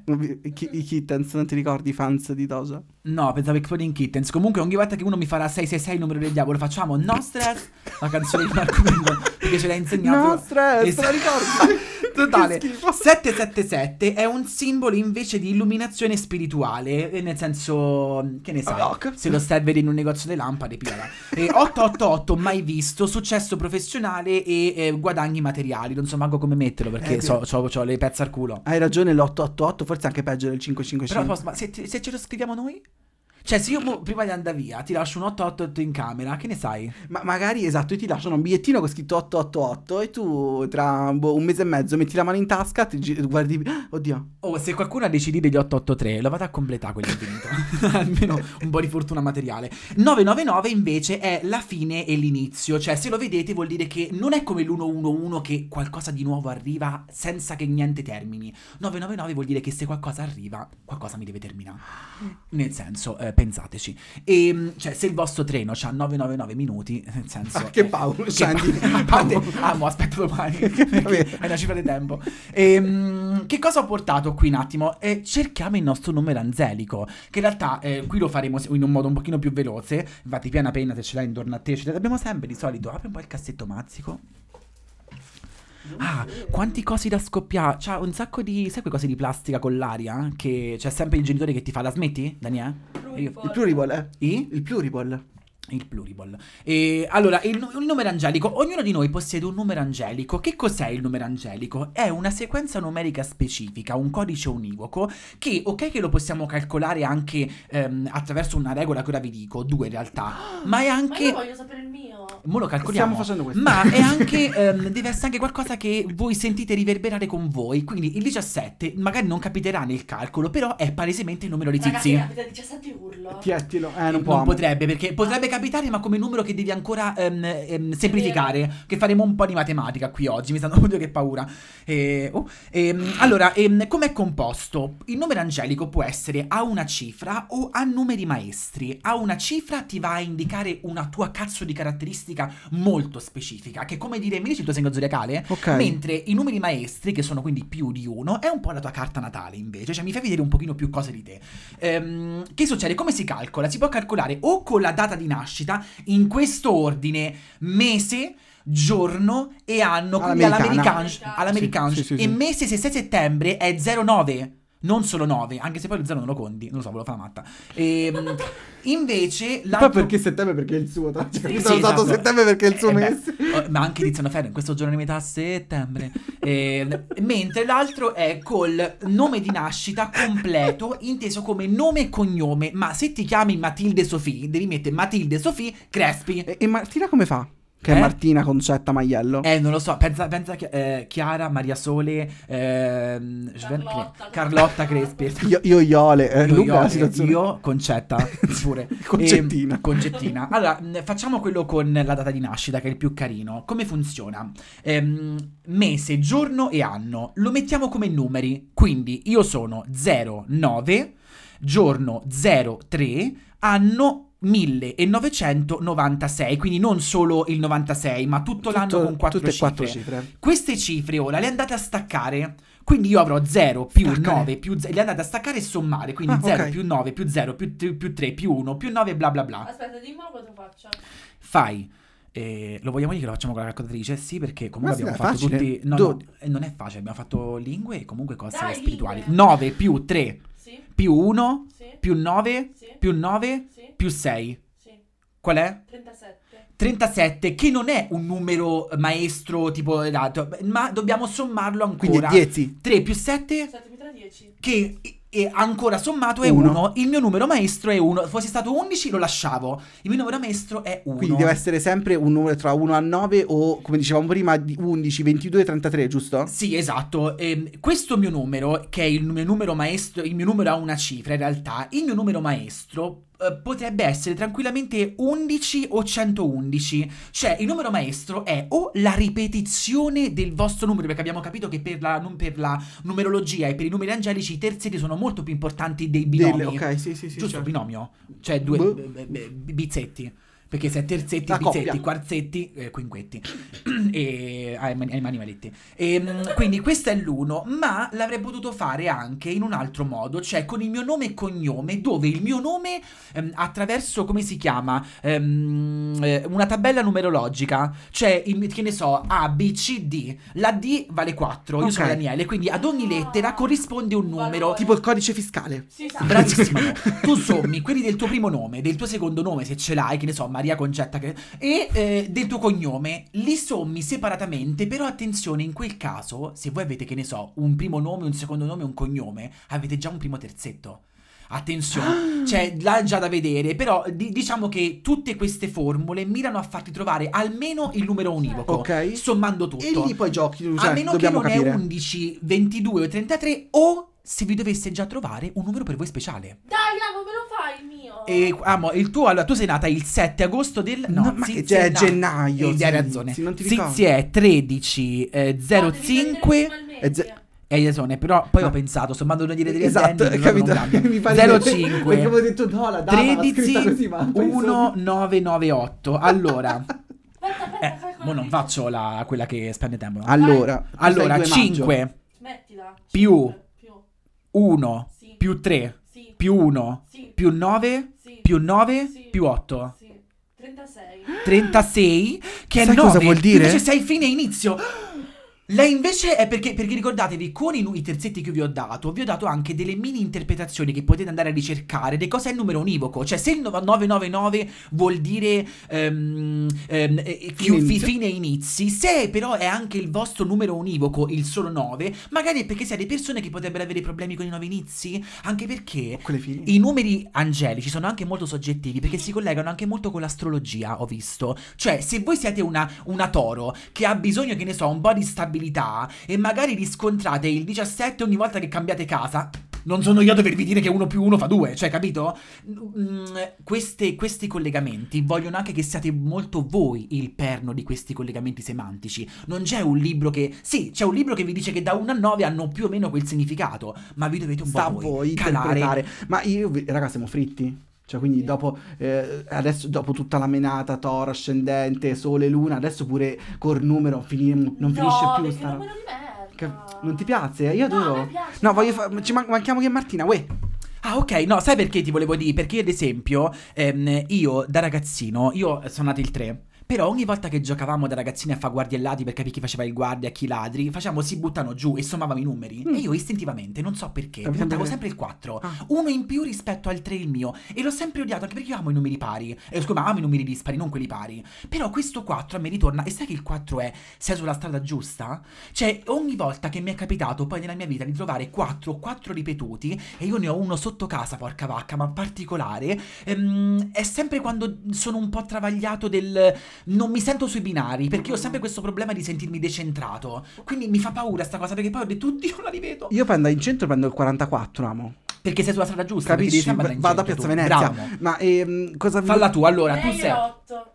Speaker 1: I Kittens, non ti ricordi i fans di Dosa? No, pensavo esplodi in Kittens. Comunque ogni volta che uno mi farà 666 il numero del diavolo facciamo No Stress, la canzone di Marco Mingo, perché ce l'ha insegnato. No Stress, es- te la ricordi? [LAUGHS] totale. 777 è un simbolo invece di illuminazione spirituale, eh, nel senso mm, che ne sai, se lo stai a vedere in un negozio di lampade, piola. E 888 mai visto, successo professionale e eh, guadagni materiali, non so manco come metterlo perché eh, so, ho so, le pezze al culo. Hai ragione, l'888 forse anche peggio del 555. Però, ma se, se ce lo scriviamo noi? Cioè, se io mo, boh, prima di andare via ti lascio un 888 in camera, che ne sai? Ma magari esatto, io ti lascio un bigliettino con scritto 888 e tu tra boh, un mese e mezzo metti la mano in tasca, e gi- guardi, [GASPS] oddio. Oh, se qualcuno ha dei CD degli 883, lo vado a completare quell'infinito. [LAUGHS] Almeno un po' di fortuna materiale. 999 invece è la fine e l'inizio, cioè se lo vedete vuol dire che non è come l'111 che qualcosa di nuovo arriva senza che niente termini. 999 vuol dire che se qualcosa arriva, qualcosa mi deve terminare. Ah. Nel senso, eh, pensateci. E ehm, cioè, se il vostro treno ha 999 minuti, [LAUGHS] nel senso... Ah, che Paolo, eh, scendi. Che [LAUGHS] Paolo, amo, ah, aspetto domani, [LAUGHS] è una cifra di tempo. E, ehm, che cosa ho portato qui un attimo? Eh, cerchiamo il nostro numero anzelico, che in realtà eh, qui lo faremo in un modo un pochino più veloce, infatti piena pena se ce l'hai intorno a te, ce l'abbiamo sempre di solito. Apri un po' il cassetto mazzico. Ah, quanti cosi da scoppiare. C'ha un sacco di. Sai quelle cose di plastica con l'aria? Che c'è sempre il genitore che ti fa. La smetti, Daniele? Il pluriball, eh? I? Il pluriball. Il pluriball. E, allora, il, il, numero angelico. Ognuno di noi possiede un numero angelico. Che cos'è il numero angelico? È una sequenza numerica specifica, un codice univoco, che, ok che lo possiamo calcolare anche ehm, attraverso una regola che ora vi dico, due in realtà, oh, [GASPS] ma è anche... Ma io voglio
Speaker 2: sapere il mio.
Speaker 1: Mo lo calcoliamo. Stiamo facendo questo. Ma è anche, [LAUGHS] ehm, deve essere anche qualcosa che voi sentite riverberare con voi. Quindi il 17 magari non capiterà nel calcolo, però è palesemente il numero di Ragazzi, zizi. Ragazzi,
Speaker 2: capita 17 urlo.
Speaker 1: Tiettilo. Eh, non, eh, non potrebbe, perché potrebbe capitare, ma come numero che devi ancora ehm, ehm, semplificare. Che faremo un po' di matematica qui oggi. Mi stanno [LAUGHS] oddio che paura. E, oh, ehm, allora, ehm, com'è composto? Il numero angelico può essere a una cifra o a numeri maestri. A una cifra ti va a indicare una tua cazzo di caratteristica molto specifica. Che è come dire, mi dici il tuo segno zodiacale? Ok. Mentre i numeri maestri, che sono quindi più di uno, è un po' la tua carta natale invece. Cioè, mi fai vedere un pochino più cose di te. Ehm, che succede? Come si calcola? Si può calcolare o con la data di nascita nascita in questo ordine mese giorno e anno, quindi all'americano. All'americano. All sì, sì, sì, e mese se 6 settembre è 09 non solo 9, anche se poi lo 0 non lo conti, non lo so, ve lo fa la matta. E, ehm, [LAUGHS] invece... Ma perché settembre? Perché è il suo, cioè, sì, sì, usato esatto. settembre perché è il suo eh, mese. Beh, oh, ma anche iniziano a fare in questo giorno di metà settembre. E, ehm, mentre l'altro è col nome di nascita completo, inteso come nome e cognome, ma se ti chiami Matilde Sofì, devi mettere Matilde Sofì Crespi. E, e Martina come fa? Che eh? è Martina Concetta Maiello. Eh, non lo so. Pensa, pensa che eh, Chiara, Maria Sole, ehm, Carlotta, Carlotta Crespi. [LAUGHS] Io, io Iole. Eh, io, Luca, io, io Concetta. [LAUGHS] Pure. concettina. E, ehm, concettina. Allora, facciamo quello con la data di nascita, che è il più carino. Come funziona? Ehm, mese, giorno e anno. Lo mettiamo come numeri. Quindi io sono 09, giorno 03, anno 1996, quindi non solo il 96, ma tutto, tutto l'anno con quattro cifre. quattro cifre. Queste cifre ora le andate a staccare. Quindi io avrò 0 più staccare. 9 più 0, le andate a staccare e sommare, quindi ah, 0 okay. più 9 più 0 più, più, 3 più 1 più 9 bla bla bla.
Speaker 2: Aspetta, dimmi cosa faccio.
Speaker 1: Fai. Eh, lo vogliamo dire che lo facciamo con la calcolatrice? Sì, perché comunque abbiamo fatto facile. tutti. No, Do... no, eh, non è facile, abbiamo fatto lingue e comunque cose Dai, spirituali. Lingue. 9 più 3 sì. Più 1, sì. più 9, sì. più 9, più 6. Qual è? 37. 37, che non è un numero maestro tipo dato, ma dobbiamo sommarlo ancora. Quindi 10. 3 più 7. 7 più 3, 10. Che e ancora sommato è 1. Il mio numero maestro è 1. Fossi stato 11 lo lasciavo. Il mio numero maestro è 1. Quindi deve essere sempre un numero tra 1 a 9 o come dicevamo prima 11, 22, 33, giusto? Sì, esatto. E ehm, questo mio numero, che è il mio numero maestro, il mio numero ha una cifra in realtà, il mio numero maestro eh, potrebbe essere tranquillamente 11 o 111. Cioè, il numero maestro è o la ripetizione del vostro numero, perché abbiamo capito che per la, per la numerologia e per i numeri angelici i terzeti sono molto più importanti dei binomi. Del, ok, sì, sì, sì. Giusto, certo. binomio. Cioè, due Buh. bizzetti perché se è terzetti, La pizzetti, coppia. quarzetti, eh, quinquetti [CLEARS THROAT] e ai, ai mani maletti. E, ehm, quindi questo è l'uno, ma l'avrei potuto fare anche in un altro modo, cioè con il mio nome e cognome, dove il mio nome ehm, attraverso come si chiama ehm, eh, una tabella numerologica, cioè il, che ne so, A, B, C, D. La D vale 4, io sono Daniele, quindi ad ogni lettera corrisponde un numero. Valore. Tipo il codice fiscale. Sì, esatto. Bravissima. [LAUGHS] Tu sommi quelli del tuo primo nome, del tuo secondo nome, se ce l'hai, che ne so, Maria Concetta che... e eh, del tuo cognome, li sommi separatamente, però attenzione, in quel caso, se voi avete, che ne so, un primo nome, un secondo nome, un cognome, avete già un primo terzetto. Attenzione, [GASPS] cioè là già da vedere, però di- diciamo che tutte queste formule mirano a farti trovare almeno il numero univoco, Ok. sommando tutto. E lì poi giochi, cioè, a meno che non capire. è 11, 22 o 33 o se vi dovesse già trovare un numero per voi speciale.
Speaker 2: Dai, amo, me lo fai il mio.
Speaker 1: E amo, il tuo, allora tu sei nata il 7 agosto del No, no ma che è gennaio. Zi, hai ragione. Zi, non Zizi è 13 eh, 05 no, è Iasone, però poi ah. ho pensato, sommando una dire degli esatto, addendi, [LAUGHS] capito? Non [LAUGHS] Mi pare 05 perché avevo detto no, la data 13 così, ma 1998. Allora [LAUGHS] Aspetta, aspetta, eh, fai mo non faccio la, quella che spende tempo. Allora, allora 5 maggio. Mettila. più 1 sì. più 3 sì. più 1 sì. più 9 più 9 più 8. 36. 36 che Sai è 9. Cosa vuol dire? Invece sei fine inizio. Lei invece è perché, perché ricordatevi, con i, i, terzetti che vi ho dato, vi ho dato anche delle mini interpretazioni che potete andare a ricercare di cosa è il numero univoco. Cioè, se il 999 vuol dire ehm, um, ehm, più eh, eh, fi, fine inizi, se però è anche il vostro numero univoco, il solo 9, magari è perché siete persone che potrebbero avere problemi con i 9 inizi. Anche perché i numeri angelici sono anche molto soggettivi, perché si collegano anche molto con l'astrologia, ho visto. Cioè, se voi siete una, una toro che ha bisogno, che ne so, un po' di stabilità abilità e magari riscontrate il 17 ogni volta che cambiate casa, non sono io a dovervi dire che uno più uno fa due, cioè, capito? Mm, queste, questi collegamenti vogliono anche che siate molto voi il perno di questi collegamenti semantici. Non c'è un libro che. Sì, c'è un libro che vi dice che da 1 a 9 hanno più o meno quel significato, ma vi dovete un po' voi calare. Ma io, raga, siamo fritti. Cioè, quindi dopo, eh, adesso, dopo tutta la menata, Toro, Ascendente, Sole, Luna, adesso pure col numero finir- non no, finisce più. Sta... Numero di merda. Che... Non ti piace? Io no, adoro. No, voglio fa- ci man- manchiamo che Martina, uè. Ah, ok, no, sai perché ti volevo dire? Perché, ad esempio, ehm, io da ragazzino, io sono nato il 3. Però ogni volta che giocavamo da ragazzini a fare guardie e ladri per capire chi faceva il guardia e chi ladri, facciamo si buttano giù e sommavamo i numeri. Mm. E io istintivamente, non so perché, Capito buttavo sempre il 4. Ah. Uno in più rispetto al 3 il mio. E l'ho sempre odiato anche perché io amo i numeri pari. E eh, scusa, amo i numeri dispari, non quelli pari. Però questo 4 a me ritorna. E sai che il 4 è? Sei sulla strada giusta? Cioè, ogni volta che mi è capitato poi nella mia vita di trovare 4, 4 ripetuti, e io ne ho uno sotto casa, porca vacca, ma particolare, ehm, è sempre quando sono un po' travagliato del non mi sento sui binari perché ho sempre questo problema di sentirmi decentrato. Quindi mi fa paura sta cosa perché poi ho detto, oddio, la rivedo. Io prendo in centro prendo il 44, amo. Perché sei sulla strada giusta, capisci? Vado a cioè Piazza Venezia. Bravo. Ma ehm, cosa Falla tu, allora, tu sei 8.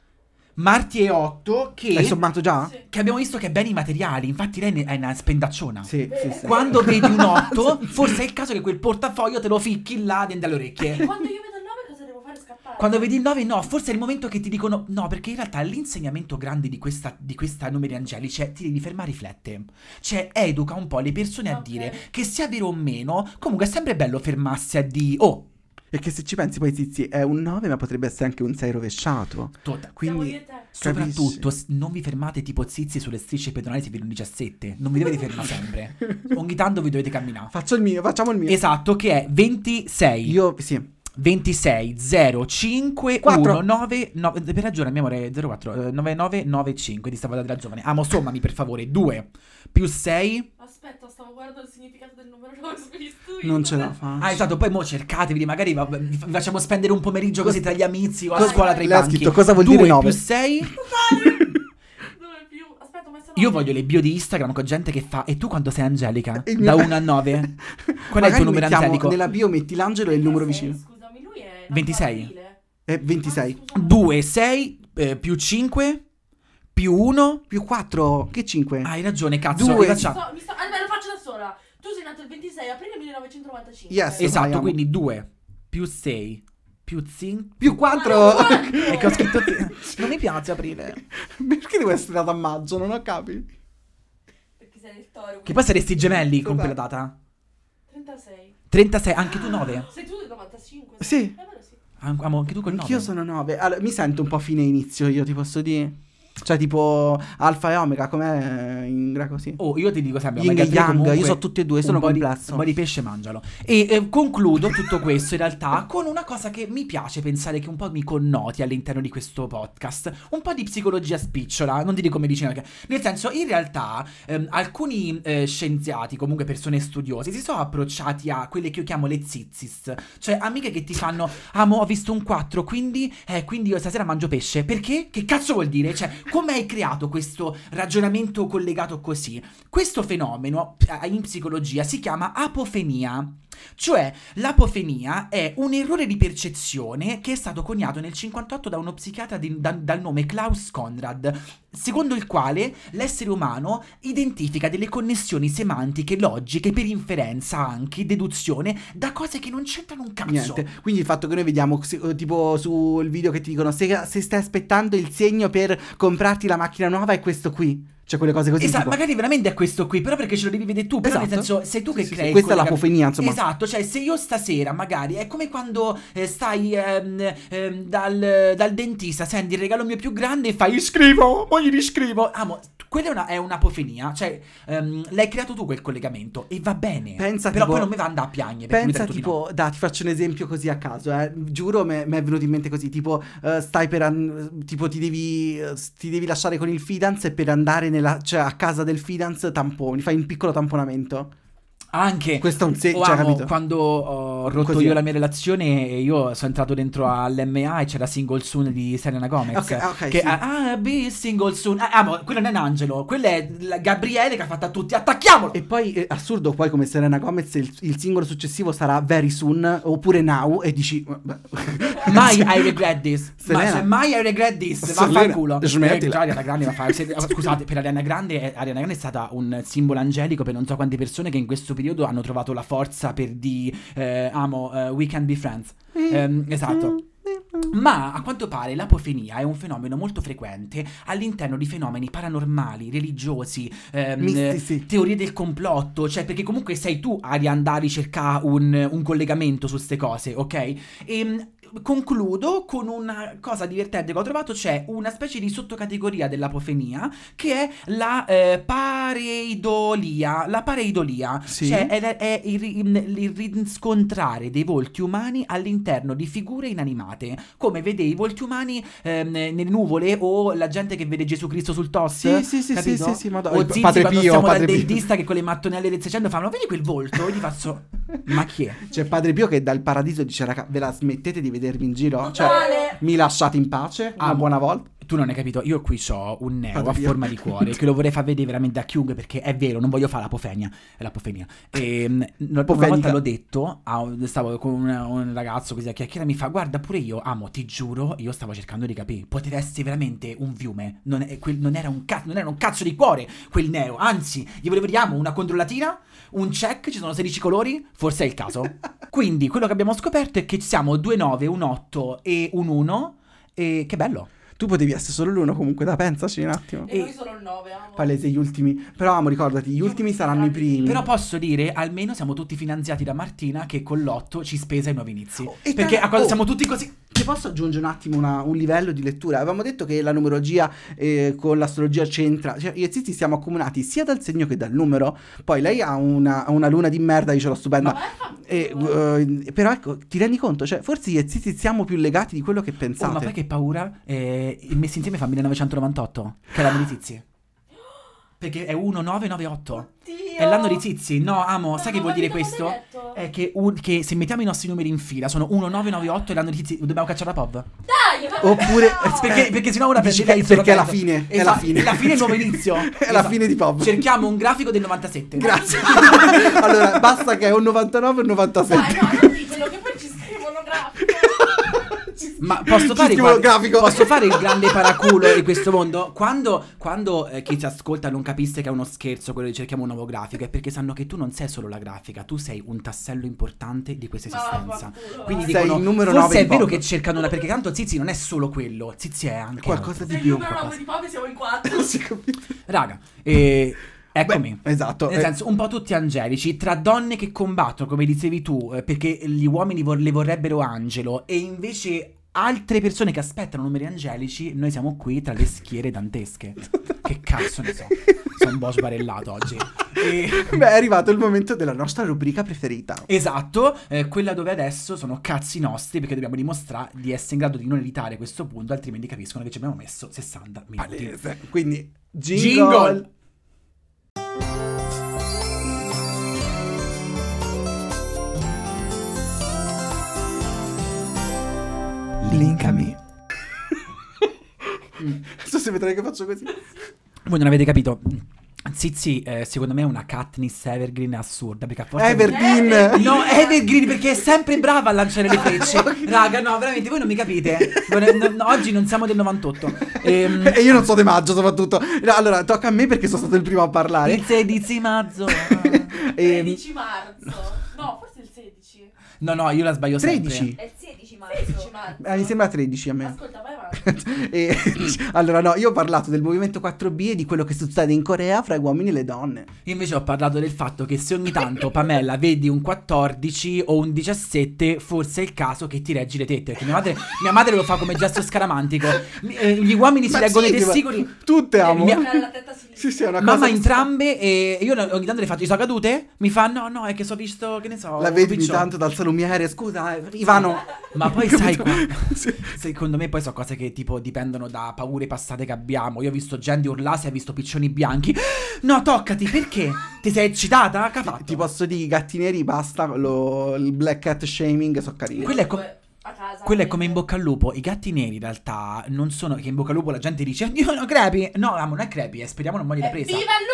Speaker 1: Marti e 8 che L'hai sommato già? Sì. Che abbiamo visto che è bene i materiali, infatti lei è una spendacciona. Sì, sì, sì. Quando vedi un 8, [LAUGHS] forse è il caso che quel portafoglio te lo ficchi là dentro alle orecchie. E
Speaker 2: quando io vedo quando vedi il
Speaker 1: 9 no, forse è il momento che ti dicono no, perché in realtà l'insegnamento grande di questa, di questa numeri angelici è ti devi fermare riflette. Cioè educa un po' le persone okay. a dire che sia vero o meno, comunque è sempre bello fermarsi a di oh e che se ci pensi poi Zizi è un 9 ma potrebbe essere anche un 6 rovesciato. Total. Quindi soprattutto non vi fermate tipo Zizi sulle strisce pedonali se vi un 17. Non vi dovete fermare sempre. [LAUGHS] Ogni tanto vi dovete camminare. Faccio il mio, facciamo il mio. Esatto, che è 26. Io sì. 26 0 05 19 9 9 per ragione mia amore 04 5 di stavo dando giovane amo sommami per favore 2 più 6
Speaker 2: aspetta stavo guardando il significato del numero
Speaker 1: non non ce la faccio ah esatto poi mo cercatevi magari vi facciamo spendere un pomeriggio così tra gli amici o a scuola tra i banchi scritto cosa vuol 2 dire 9 più 6 [LAUGHS] Io voglio le bio di Instagram con gente che fa. E tu quando sei Angelica? Da 1 a 9? [LAUGHS] Qual è il tuo numero mettiamo, angelico? Nella bio metti l'angelo e il numero vicino. 26. Eh, 26. 2, 6 eh, più 5 più 1 più 4. Che 5? Hai ragione, cazzo. 2. Mi sto,
Speaker 2: mi sto, allora, lo faccio da sola. Tu sei nato il 26 aprile 1995. Yes, esatto, quindi
Speaker 1: 2 più 6 più 5 più 4. e ah, [LAUGHS] che ho scritto Non mi piace aprile. Perché devo essere nato a maggio? Non ho capito.
Speaker 2: Perché sei il toro. Che poi saresti gemelli con quella data. 36.
Speaker 1: 36, anche tu 9.
Speaker 2: Sei tu del 95? Sì. Eh,
Speaker 1: Amo anche tu col 9? Anch'io sono 9. Allora, mi sento un po' fine inizio, io ti posso dire. Cioè, tipo Alfa e Omega, com'è in greco? Sì. Oh, io ti dico sempre: Yin e Yang, io so tutti e due, sono un complesso. Di, un po' di pesce mangialo. E eh, concludo tutto questo in realtà con una cosa che mi piace pensare che un po' mi connoti all'interno di questo podcast. Un po' di psicologia spicciola, non ti dico medicina. Perché... Nel senso, in realtà, ehm, alcuni eh, scienziati, comunque persone studiose, si sono approcciati a quelle che io chiamo le zizzis. Cioè, amiche che ti fanno, amo, ho visto un 4, quindi, eh, quindi io stasera mangio pesce. Perché? Che cazzo vuol dire? Cioè, come hai creato questo ragionamento collegato così? Questo fenomeno eh, in psicologia si chiama apofenia. Cioè, l'apofenia è un errore di percezione che è stato coniato nel 58 da uno psichiatra di, da, dal nome Klaus Conrad, secondo il quale l'essere umano identifica delle connessioni semantiche, logiche, per inferenza anche, deduzione, da cose che non c'entrano un cazzo. Niente. Quindi il fatto che noi vediamo, eh, tipo sul video che ti dicono se, se stai aspettando il segno per comprarti la macchina nuova è questo qui. Cioè quelle cose così. Esatto, tipo... magari veramente è questo qui, però perché ce lo devi vedere tu. Però esatto. nel senso, sei tu che sì, crei. Sì, questa è l'apofenia, cap- insomma. Esatto, cioè se io stasera magari è come quando eh, stai ehm, ehm, dal, dal, dentista, senti il regalo mio più grande e fai iscrivo, poi gli riscrivo. Amo, quella è, una, è un'apofenia, cioè ehm, l'hai creato tu quel collegamento e va bene. Pensa però tipo, poi non mi va andare a piangere. Pensa tipo, no. da, ti faccio un esempio così a caso, eh. giuro mi è venuto in mente così, tipo uh, stai per, an- tipo ti devi, uh, ti devi lasciare con il fidanz e per andare nel nella, cioè, a casa del fidanz tamponi, fai un piccolo tamponamento. Anche. Questo è un segno. Cioè, capito? Quando... Uh rotto Così. io la mia relazione e io sono entrato dentro all'MA e c'era Single Soon di Serena Gomez. Ok, ah, ok. Che sì. ah, be Single Soon. Ah, ah ma quello non è un Angelo, quello è Gabriele che ha fatto a tutti. Attacchiamolo! E poi è eh, assurdo poi come Serena Gomez il, il singolo successivo sarà Very Soon oppure Now e dici [LAUGHS] [LAUGHS] Mai I regret this. Ma, cioè, mai I regret this. Vaffanculo. Eh, smettila. Eh, Grande va fare... [LAUGHS] Eh, scusate, per Ariana Grande Ariana Grande è stata un simbolo angelico per non so quante persone che in questo periodo hanno trovato la forza per di eh, eh, amo uh, We Can Be Friends. Eh, esatto. Mm. Ma a quanto pare l'apofenia è un fenomeno molto frequente all'interno di fenomeni paranormali, religiosi, ehm, teorie del complotto, cioè perché comunque sei tu ad andare a cercare un, un collegamento su queste cose, ok? E ehm, concludo con una cosa divertente che ho trovato, c'è una specie di sottocategoria dell'apofenia che è la eh, pareidolia. La pareidolia sì. cioè è, è il, il, riscontrare dei volti umani all'interno di figure inanimate, come vede i volti umani ehm, nelle nuvole o la gente che vede Gesù Cristo sul toss. Sì, sì, sì, sì, sì, sì, madonna. O Zizi, padre Pio, padre dal dentista che con le mattonelle del 600 fanno, vedi quel volto? E gli faccio, ma chi è? C'è Padre Pio che dal paradiso dice, raga, ve la smettete di vedere vedermi in giro. Cioè, mi lasciate in pace. Ah, buona volta. Tu non hai capito, io qui so un neo Fate a forma di cuore [LAUGHS] che lo vorrei far vedere veramente a chiunque perché è vero, non voglio fare la La L'apofenia. E, ehm, una volta l'ho detto, stavo con un, un ragazzo così a chiacchiera mi fa guarda pure io amo, ti giuro, io stavo cercando di capire, potete essere veramente un fiume, non, non, era un cazzo, non era un cazzo di cuore quel neo, anzi, gli volevo dire amo una controllatina un check, ci sono 16 colori, forse è il caso. [LAUGHS] Quindi quello che abbiamo scoperto è che siamo due 9, un 8 e un 1 e che bello. Tu potevi essere solo l'uno comunque, da pensaci un attimo. E, noi solo il 9, amo. Palese gli ultimi. Però amo, ricordati, gli ultimi saranno i primi. Però posso dire, almeno siamo tutti finanziati da Martina che con l'otto ci spesa i nuovi inizi. Oh, perché a cosa oh. siamo tutti così se posso aggiungere un attimo una, un livello di lettura, avevamo detto che la numerologia eh, con l'astrologia c'entra, cioè gli ezizi siamo accomunati sia dal segno che dal numero, poi lei ha una, una luna di merda, dice ce l'ho stupenda, e, uh, però ecco, ti rendi conto, cioè, forse gli ezizi siamo più legati di quello che pensate. Oh, ma poi che paura, eh, messi insieme fa 1998, che è la delle [GASPS] tizie. Perché è 1998. Oddio. È l'anno dei tizi. No, amo. Sai che vuol dire questo? È che, un- che se mettiamo i nostri numeri in fila sono 1998 e l'anno dei tizi. Dobbiamo cacciare la POV.
Speaker 2: Dai, ma Oppure- no! [LAUGHS] Perché,
Speaker 1: perché sennò una Dici che- perché è la esatto, fine, è la fine. La fine è il nuovo inizio. [LAUGHS] È la esatto. fine di Pop. Cerchiamo un grafico del 97. Grazie. [LAUGHS] allora, basta che è un 99 o un 97. Dai, no, non ditelo, che poi ma posso fare, quali, posso fare, il grande paraculo di questo mondo? Quando, quando eh, chi ci ascolta non capisce che è uno scherzo quello di cerchiamo un nuovo grafico, è perché sanno che tu non sei solo la grafica, tu sei un tassello importante di questa ah, esistenza. Ma, Quindi sei dicono, il numero forse 9 è vero che cercano la perché tanto Zizi non è solo quello, Zizi è anche qualcosa altro. di più. Se il numero 9 di
Speaker 2: Bob siamo in 4. [LAUGHS] si
Speaker 1: Raga, eh Eccomi. Beh, esatto. Nel eh. senso, un po' tutti angelici, tra donne che combattono, come dicevi tu, eh, perché gli uomini vor- le vorrebbero angelo, e invece altre persone che aspettano numeri angelici, noi siamo qui tra le schiere dantesche. [LAUGHS] che cazzo ne so. Sono un po' sbarellato oggi. E... [LAUGHS] Beh, è arrivato il momento della nostra rubrica preferita. Esatto, eh, quella dove adesso sono cazzi nostri perché dobbiamo dimostrare di essere in grado di non evitare questo punto, altrimenti capiscono che ci abbiamo messo 60 minuti. Palese. Quindi, jingle. jingle. Blinkami. non so se vedrai che faccio così. Voi non avete capito. Zizi, eh, secondo me è una Katniss Evergreen assurda. Perché a Evergreen! Evergreen. No, Evergreen perché è sempre brava a lanciare le frecce. [LAUGHS] Raga, no, veramente voi non mi capite. No, no, oggi non siamo del 98. Ehm... [LAUGHS] E io non so di maggio, soprattutto. No, allora, tocca a me perché sono stato il primo a parlare. Il
Speaker 2: 16 maggio. e... 13 marzo. No, forse il 16.
Speaker 1: No, no, io la sbaglio 13. sempre.
Speaker 2: 13? marzo. 16 marzo. mi sembra 13 a me. Ascolta, vai
Speaker 1: avanti. [LAUGHS] e, [LAUGHS] allora, no, io ho parlato del movimento 4B e di quello che succede in Corea fra gli uomini e le donne. Io invece ho parlato del fatto che se ogni tanto, Pamela, vedi un 14 o un 17, forse è il caso che ti reggi le tette. Perché mia madre, mia madre lo fa come gesto scaramantico. Eh, gli uomini si reggono sì, i testicoli. Tutte amo. Mia... Sì, sì, è una cosa. Mamma entrambe e io ogni tanto le faccio, sono cadute? Mi fa no, no, è che so visto, che ne so. La vedi ogni tanto dal salumiere, scusa, eh, Ivano. Ma poi [LAUGHS] sai, [LAUGHS] sì. secondo me poi sono cose che tipo dipendono da paure passate che abbiamo. Io ho visto gente urlare, hai visto piccioni bianchi. No, toccati, perché? Ti sei eccitata? Capato. Ti posso dire, i gatti neri, basta, lo, il black cat shaming, so carino Quello è come a casa. Quello è come in bocca al lupo. I gatti neri, in realtà, non sono. Che in bocca al lupo la gente dice: Dio, no, crepi. No, amo, non è crepi. Eh, speriamo non muoia di eh, presa. Viva il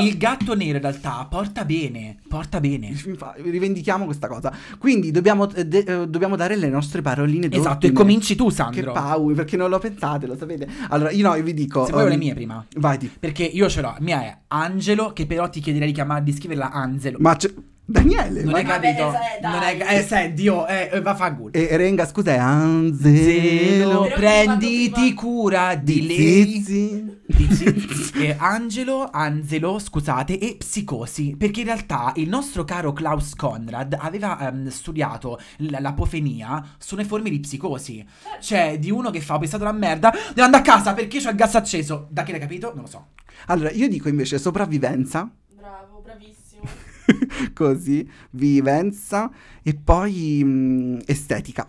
Speaker 1: lupo! Il gatto nero, in realtà, porta bene. Porta bene. Rivendichiamo questa cosa. Quindi dobbiamo, eh, de- eh, dobbiamo dare le nostre paroline d'ordine. Esatto, e cominci tu, Sandro. Che paura, perché non lo pensate, lo sapete. Allora, io no, io vi dico. Se um, vuoi le mie prima. Vai, Perché io ce l'ho. Mia è Angelo, che però ti chiederei di, chiamare, di scriverla Angelo. Ma c'è. Daniele, non hai capito? Vabbè, sai, non eh, sai, Dio, eh, eh, va fa good. E Renga, scusa, è Anzelo. Prenditi cura di, lei. Zizi. [LAUGHS] Angelo, Angelo, scusate, e psicosi. Perché in realtà il nostro caro Klaus Conrad aveva ehm, studiato l- l'apofenia sulle forme di psicosi. Cioè, di uno che fa, ho pensato la merda, devo andare a casa perché c'ho il gas acceso. Da che l'hai capito? Non lo so. Allora, io dico invece sopravvivenza [LAUGHS] così, vivenza e poi mh, mm, estetica.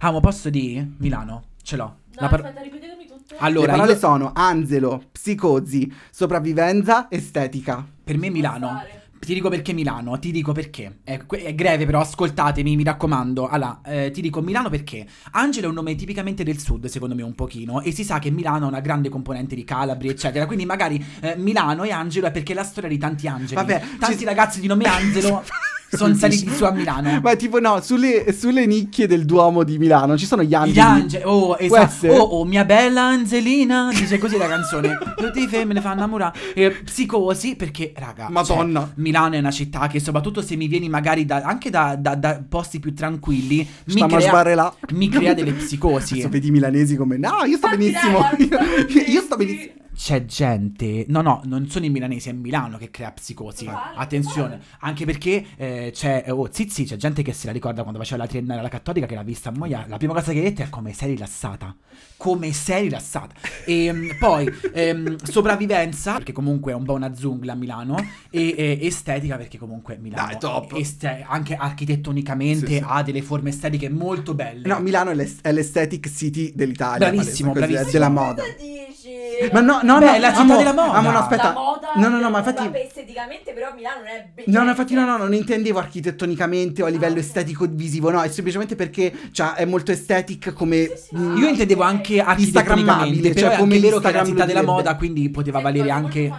Speaker 1: Ah, ma posso di Milano? Ce l'ho. No, par- aspetta, ripetetemi tutto. Allora, Le parole io... sono Anzelo, psicosi, sopravvivenza, estetica. Per me Milano. Ti dico perché Milano, ti dico perché. È, è greve però, ascoltatemi, mi raccomando. Allora, eh, ti dico Milano perché Angelo è un nome tipicamente del sud, secondo me un pochino, e si sa che Milano ha una grande componente di Calabri, eccetera. Quindi magari eh, Milano e Angelo è perché è la storia di tanti angeli. Vabbè, tanti ci... ragazzi di nome Angelo... [LAUGHS] sono saliti su a Milano. Ma tipo, no, sulle, sulle, nicchie del Duomo di Milano ci sono gli angeli. Gli angeli, oh, esatto. Oh, oh, mia bella Angelina, dice così la canzone. Tutti i femmine fanno innamorare. Eh, psicosi, perché, raga, cioè, Madonna. Cioè, Milano è una città che, soprattutto se mi vieni magari da, anche da, da, da, posti più tranquilli, mi crea, mi crea delle psicosi. Adesso vedi i milanesi come, no, io sto benissimo. io, [LAUGHS] io sto benissimo c'è gente, no, no, non sono i milanesi, è Milano che crea psicosi. Attenzione, anche perché eh, c'è, oh, zizi, c'è gente che se la ricorda quando faceva la triennale alla Cattolica che l'ha vista a Moia. La prima cosa che detto è come sei rilassata. Come sei rilassata. E ehm, poi ehm, sopravvivenza, perché comunque è un po' una zungla a Milano, e, e estetica, perché comunque Milano Dai, top. Este- anche architettonicamente sì, sì. ha delle forme estetiche molto belle. No, Milano è, l'est- è l'estetic city dell'Italia. Bravissimo, palese, bravissimo. Della moda. Di
Speaker 2: dici ma no no Beh, no è la città amo, della moda amo, no aspetta no no no ma infatti esteticamente però Milano non è bellissima no no infatti no no
Speaker 1: non intendevo architettonicamente o a livello ah, estetico visivo no è semplicemente perché cioè, è molto estetic come sì, sì, mh, mm. io intendevo anche architettonicamente cioè, come è vero che è la città della moda quindi poteva ecco, valere anche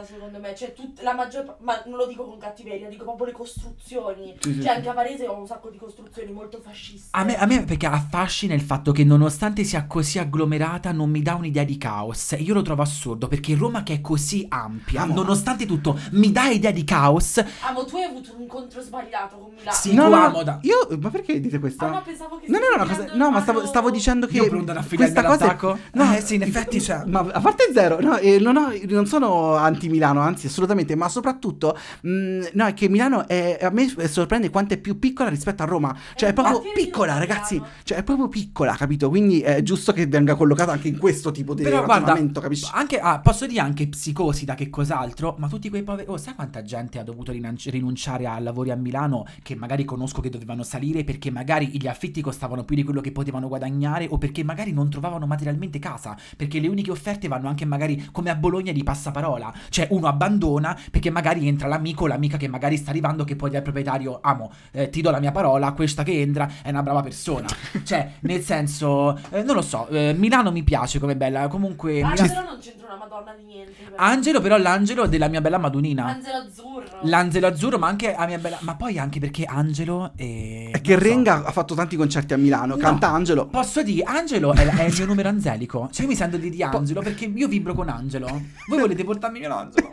Speaker 2: vista, secondo me. Cioè, tut- la maggior ma non lo dico con cattiveria, dico proprio le costruzioni. Sì, sì, cioè, anche a Varese ho un sacco di costruzioni molto fasciste.
Speaker 1: A me, a me perché affascina il fatto che nonostante sia così agglomerata, non mi dà un'idea di caos. Io lo trovo assurdo perché Roma che è così ampia, Amo. nonostante tutto, mi dà idea di caos.
Speaker 2: Amo, tu hai avuto un incontro sbagliato con Milano. Sì, no, no, da...
Speaker 1: io ma perché dite questo? Ah, ma
Speaker 2: pensavo che No, no, no, cosa...
Speaker 1: no, ma stavo, stavo, dicendo che io questa cosa No, eh, sì, in effetti [LAUGHS] cioè. Ma a parte zero, no, eh, non, ho, non sono anti Milano, anzi assolutamente, ma soprattutto mh, mm, no, è che Milano è, a me sorprende quanto è più piccola rispetto a Roma, eh, cioè è proprio piccola ragazzi, cioè è proprio piccola, capito? Quindi è giusto che venga collocata anche in questo tipo di Però ragionamento, guarda, capisci? Anche, ah, posso dire anche psicosi da che cos'altro, ma tutti quei poveri... Oh, sai quanta gente ha dovuto rinunciare a lavori a Milano che magari conosco che dovevano salire perché magari gli affitti costavano più di quello che potevano guadagnare o perché magari non trovavano materialmente casa, perché le uniche offerte vanno anche magari come a Bologna di passaparola. Cioè, cioè uno abbandona perché magari entra l'amico o l'amica che magari sta arrivando che poi dire al proprietario amo, eh, ti do la mia parola, questa che entra è una brava persona. [LAUGHS] cioè, nel senso, eh, non lo so, eh, Milano mi piace come bella, comunque... Angelo Milano...
Speaker 2: non c'entra una madonna di niente.
Speaker 1: Però. Angelo però l'angelo della mia bella madunina.
Speaker 2: L'angelo azzurro.
Speaker 1: L'angelo azzurro, ma anche a mia bella... Ma poi anche perché Angelo è... È che so. Renga ha fatto tanti concerti a Milano, no, canta Angelo. Posso dire, Angelo è, è il mio numero angelico. Cioè io mi sento di, di Angelo perché io vibro con Angelo. Voi volete portarmi a Milano? Michelangelo.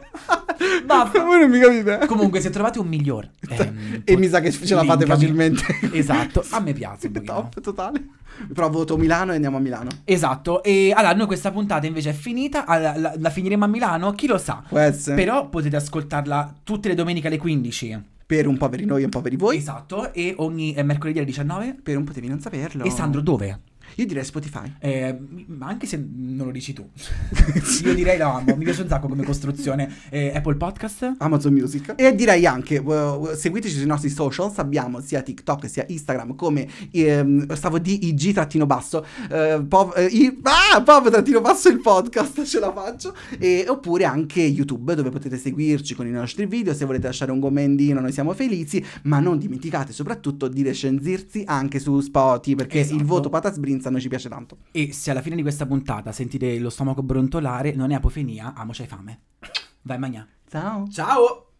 Speaker 1: [LAUGHS] Baffa. Voi non mi capite. Eh? Comunque, se trovate un miglior. Ehm, e mi sa che ce la fate facilmente. [LAUGHS] esatto, a me piace. Un Top, totale. Però voto Milano e andiamo a Milano. Esatto. E allora, noi questa puntata invece è finita. alla- la, la finiremo a Milano, chi lo sa. Può Però potete ascoltarla tutte le domeniche alle 15. Per un po' per noi e un po' per voi. Esatto. E ogni eh, mercoledì alle 19. Per un potevi non saperlo. E Sandro, dove? Io direi Spotify. Eh, ma anche se non lo dici tu, [LAUGHS] io direi lo amo. Mi piace un sacco come costruzione. Eh, Apple Podcast, Amazon Music. E direi anche eh, eh, seguiteci sui nostri socials. Abbiamo sia TikTok sia Instagram come ehm, stavo di IG trattino basso. Eh, pov, eh, ah, basso il podcast. Ce la faccio. E, oppure anche YouTube dove potete seguirci con i nostri video. Se volete lasciare un commendino, noi siamo felici. Ma non dimenticate soprattutto di recensirsi anche su Spotify perché esatto. il voto patas Brinz esperienza noi ci piace tanto. E se alla fine di questa puntata sentite lo stomaco brontolare, non è apofenia, amo c'hai fame. Vai Magna. Ciao. Ciao.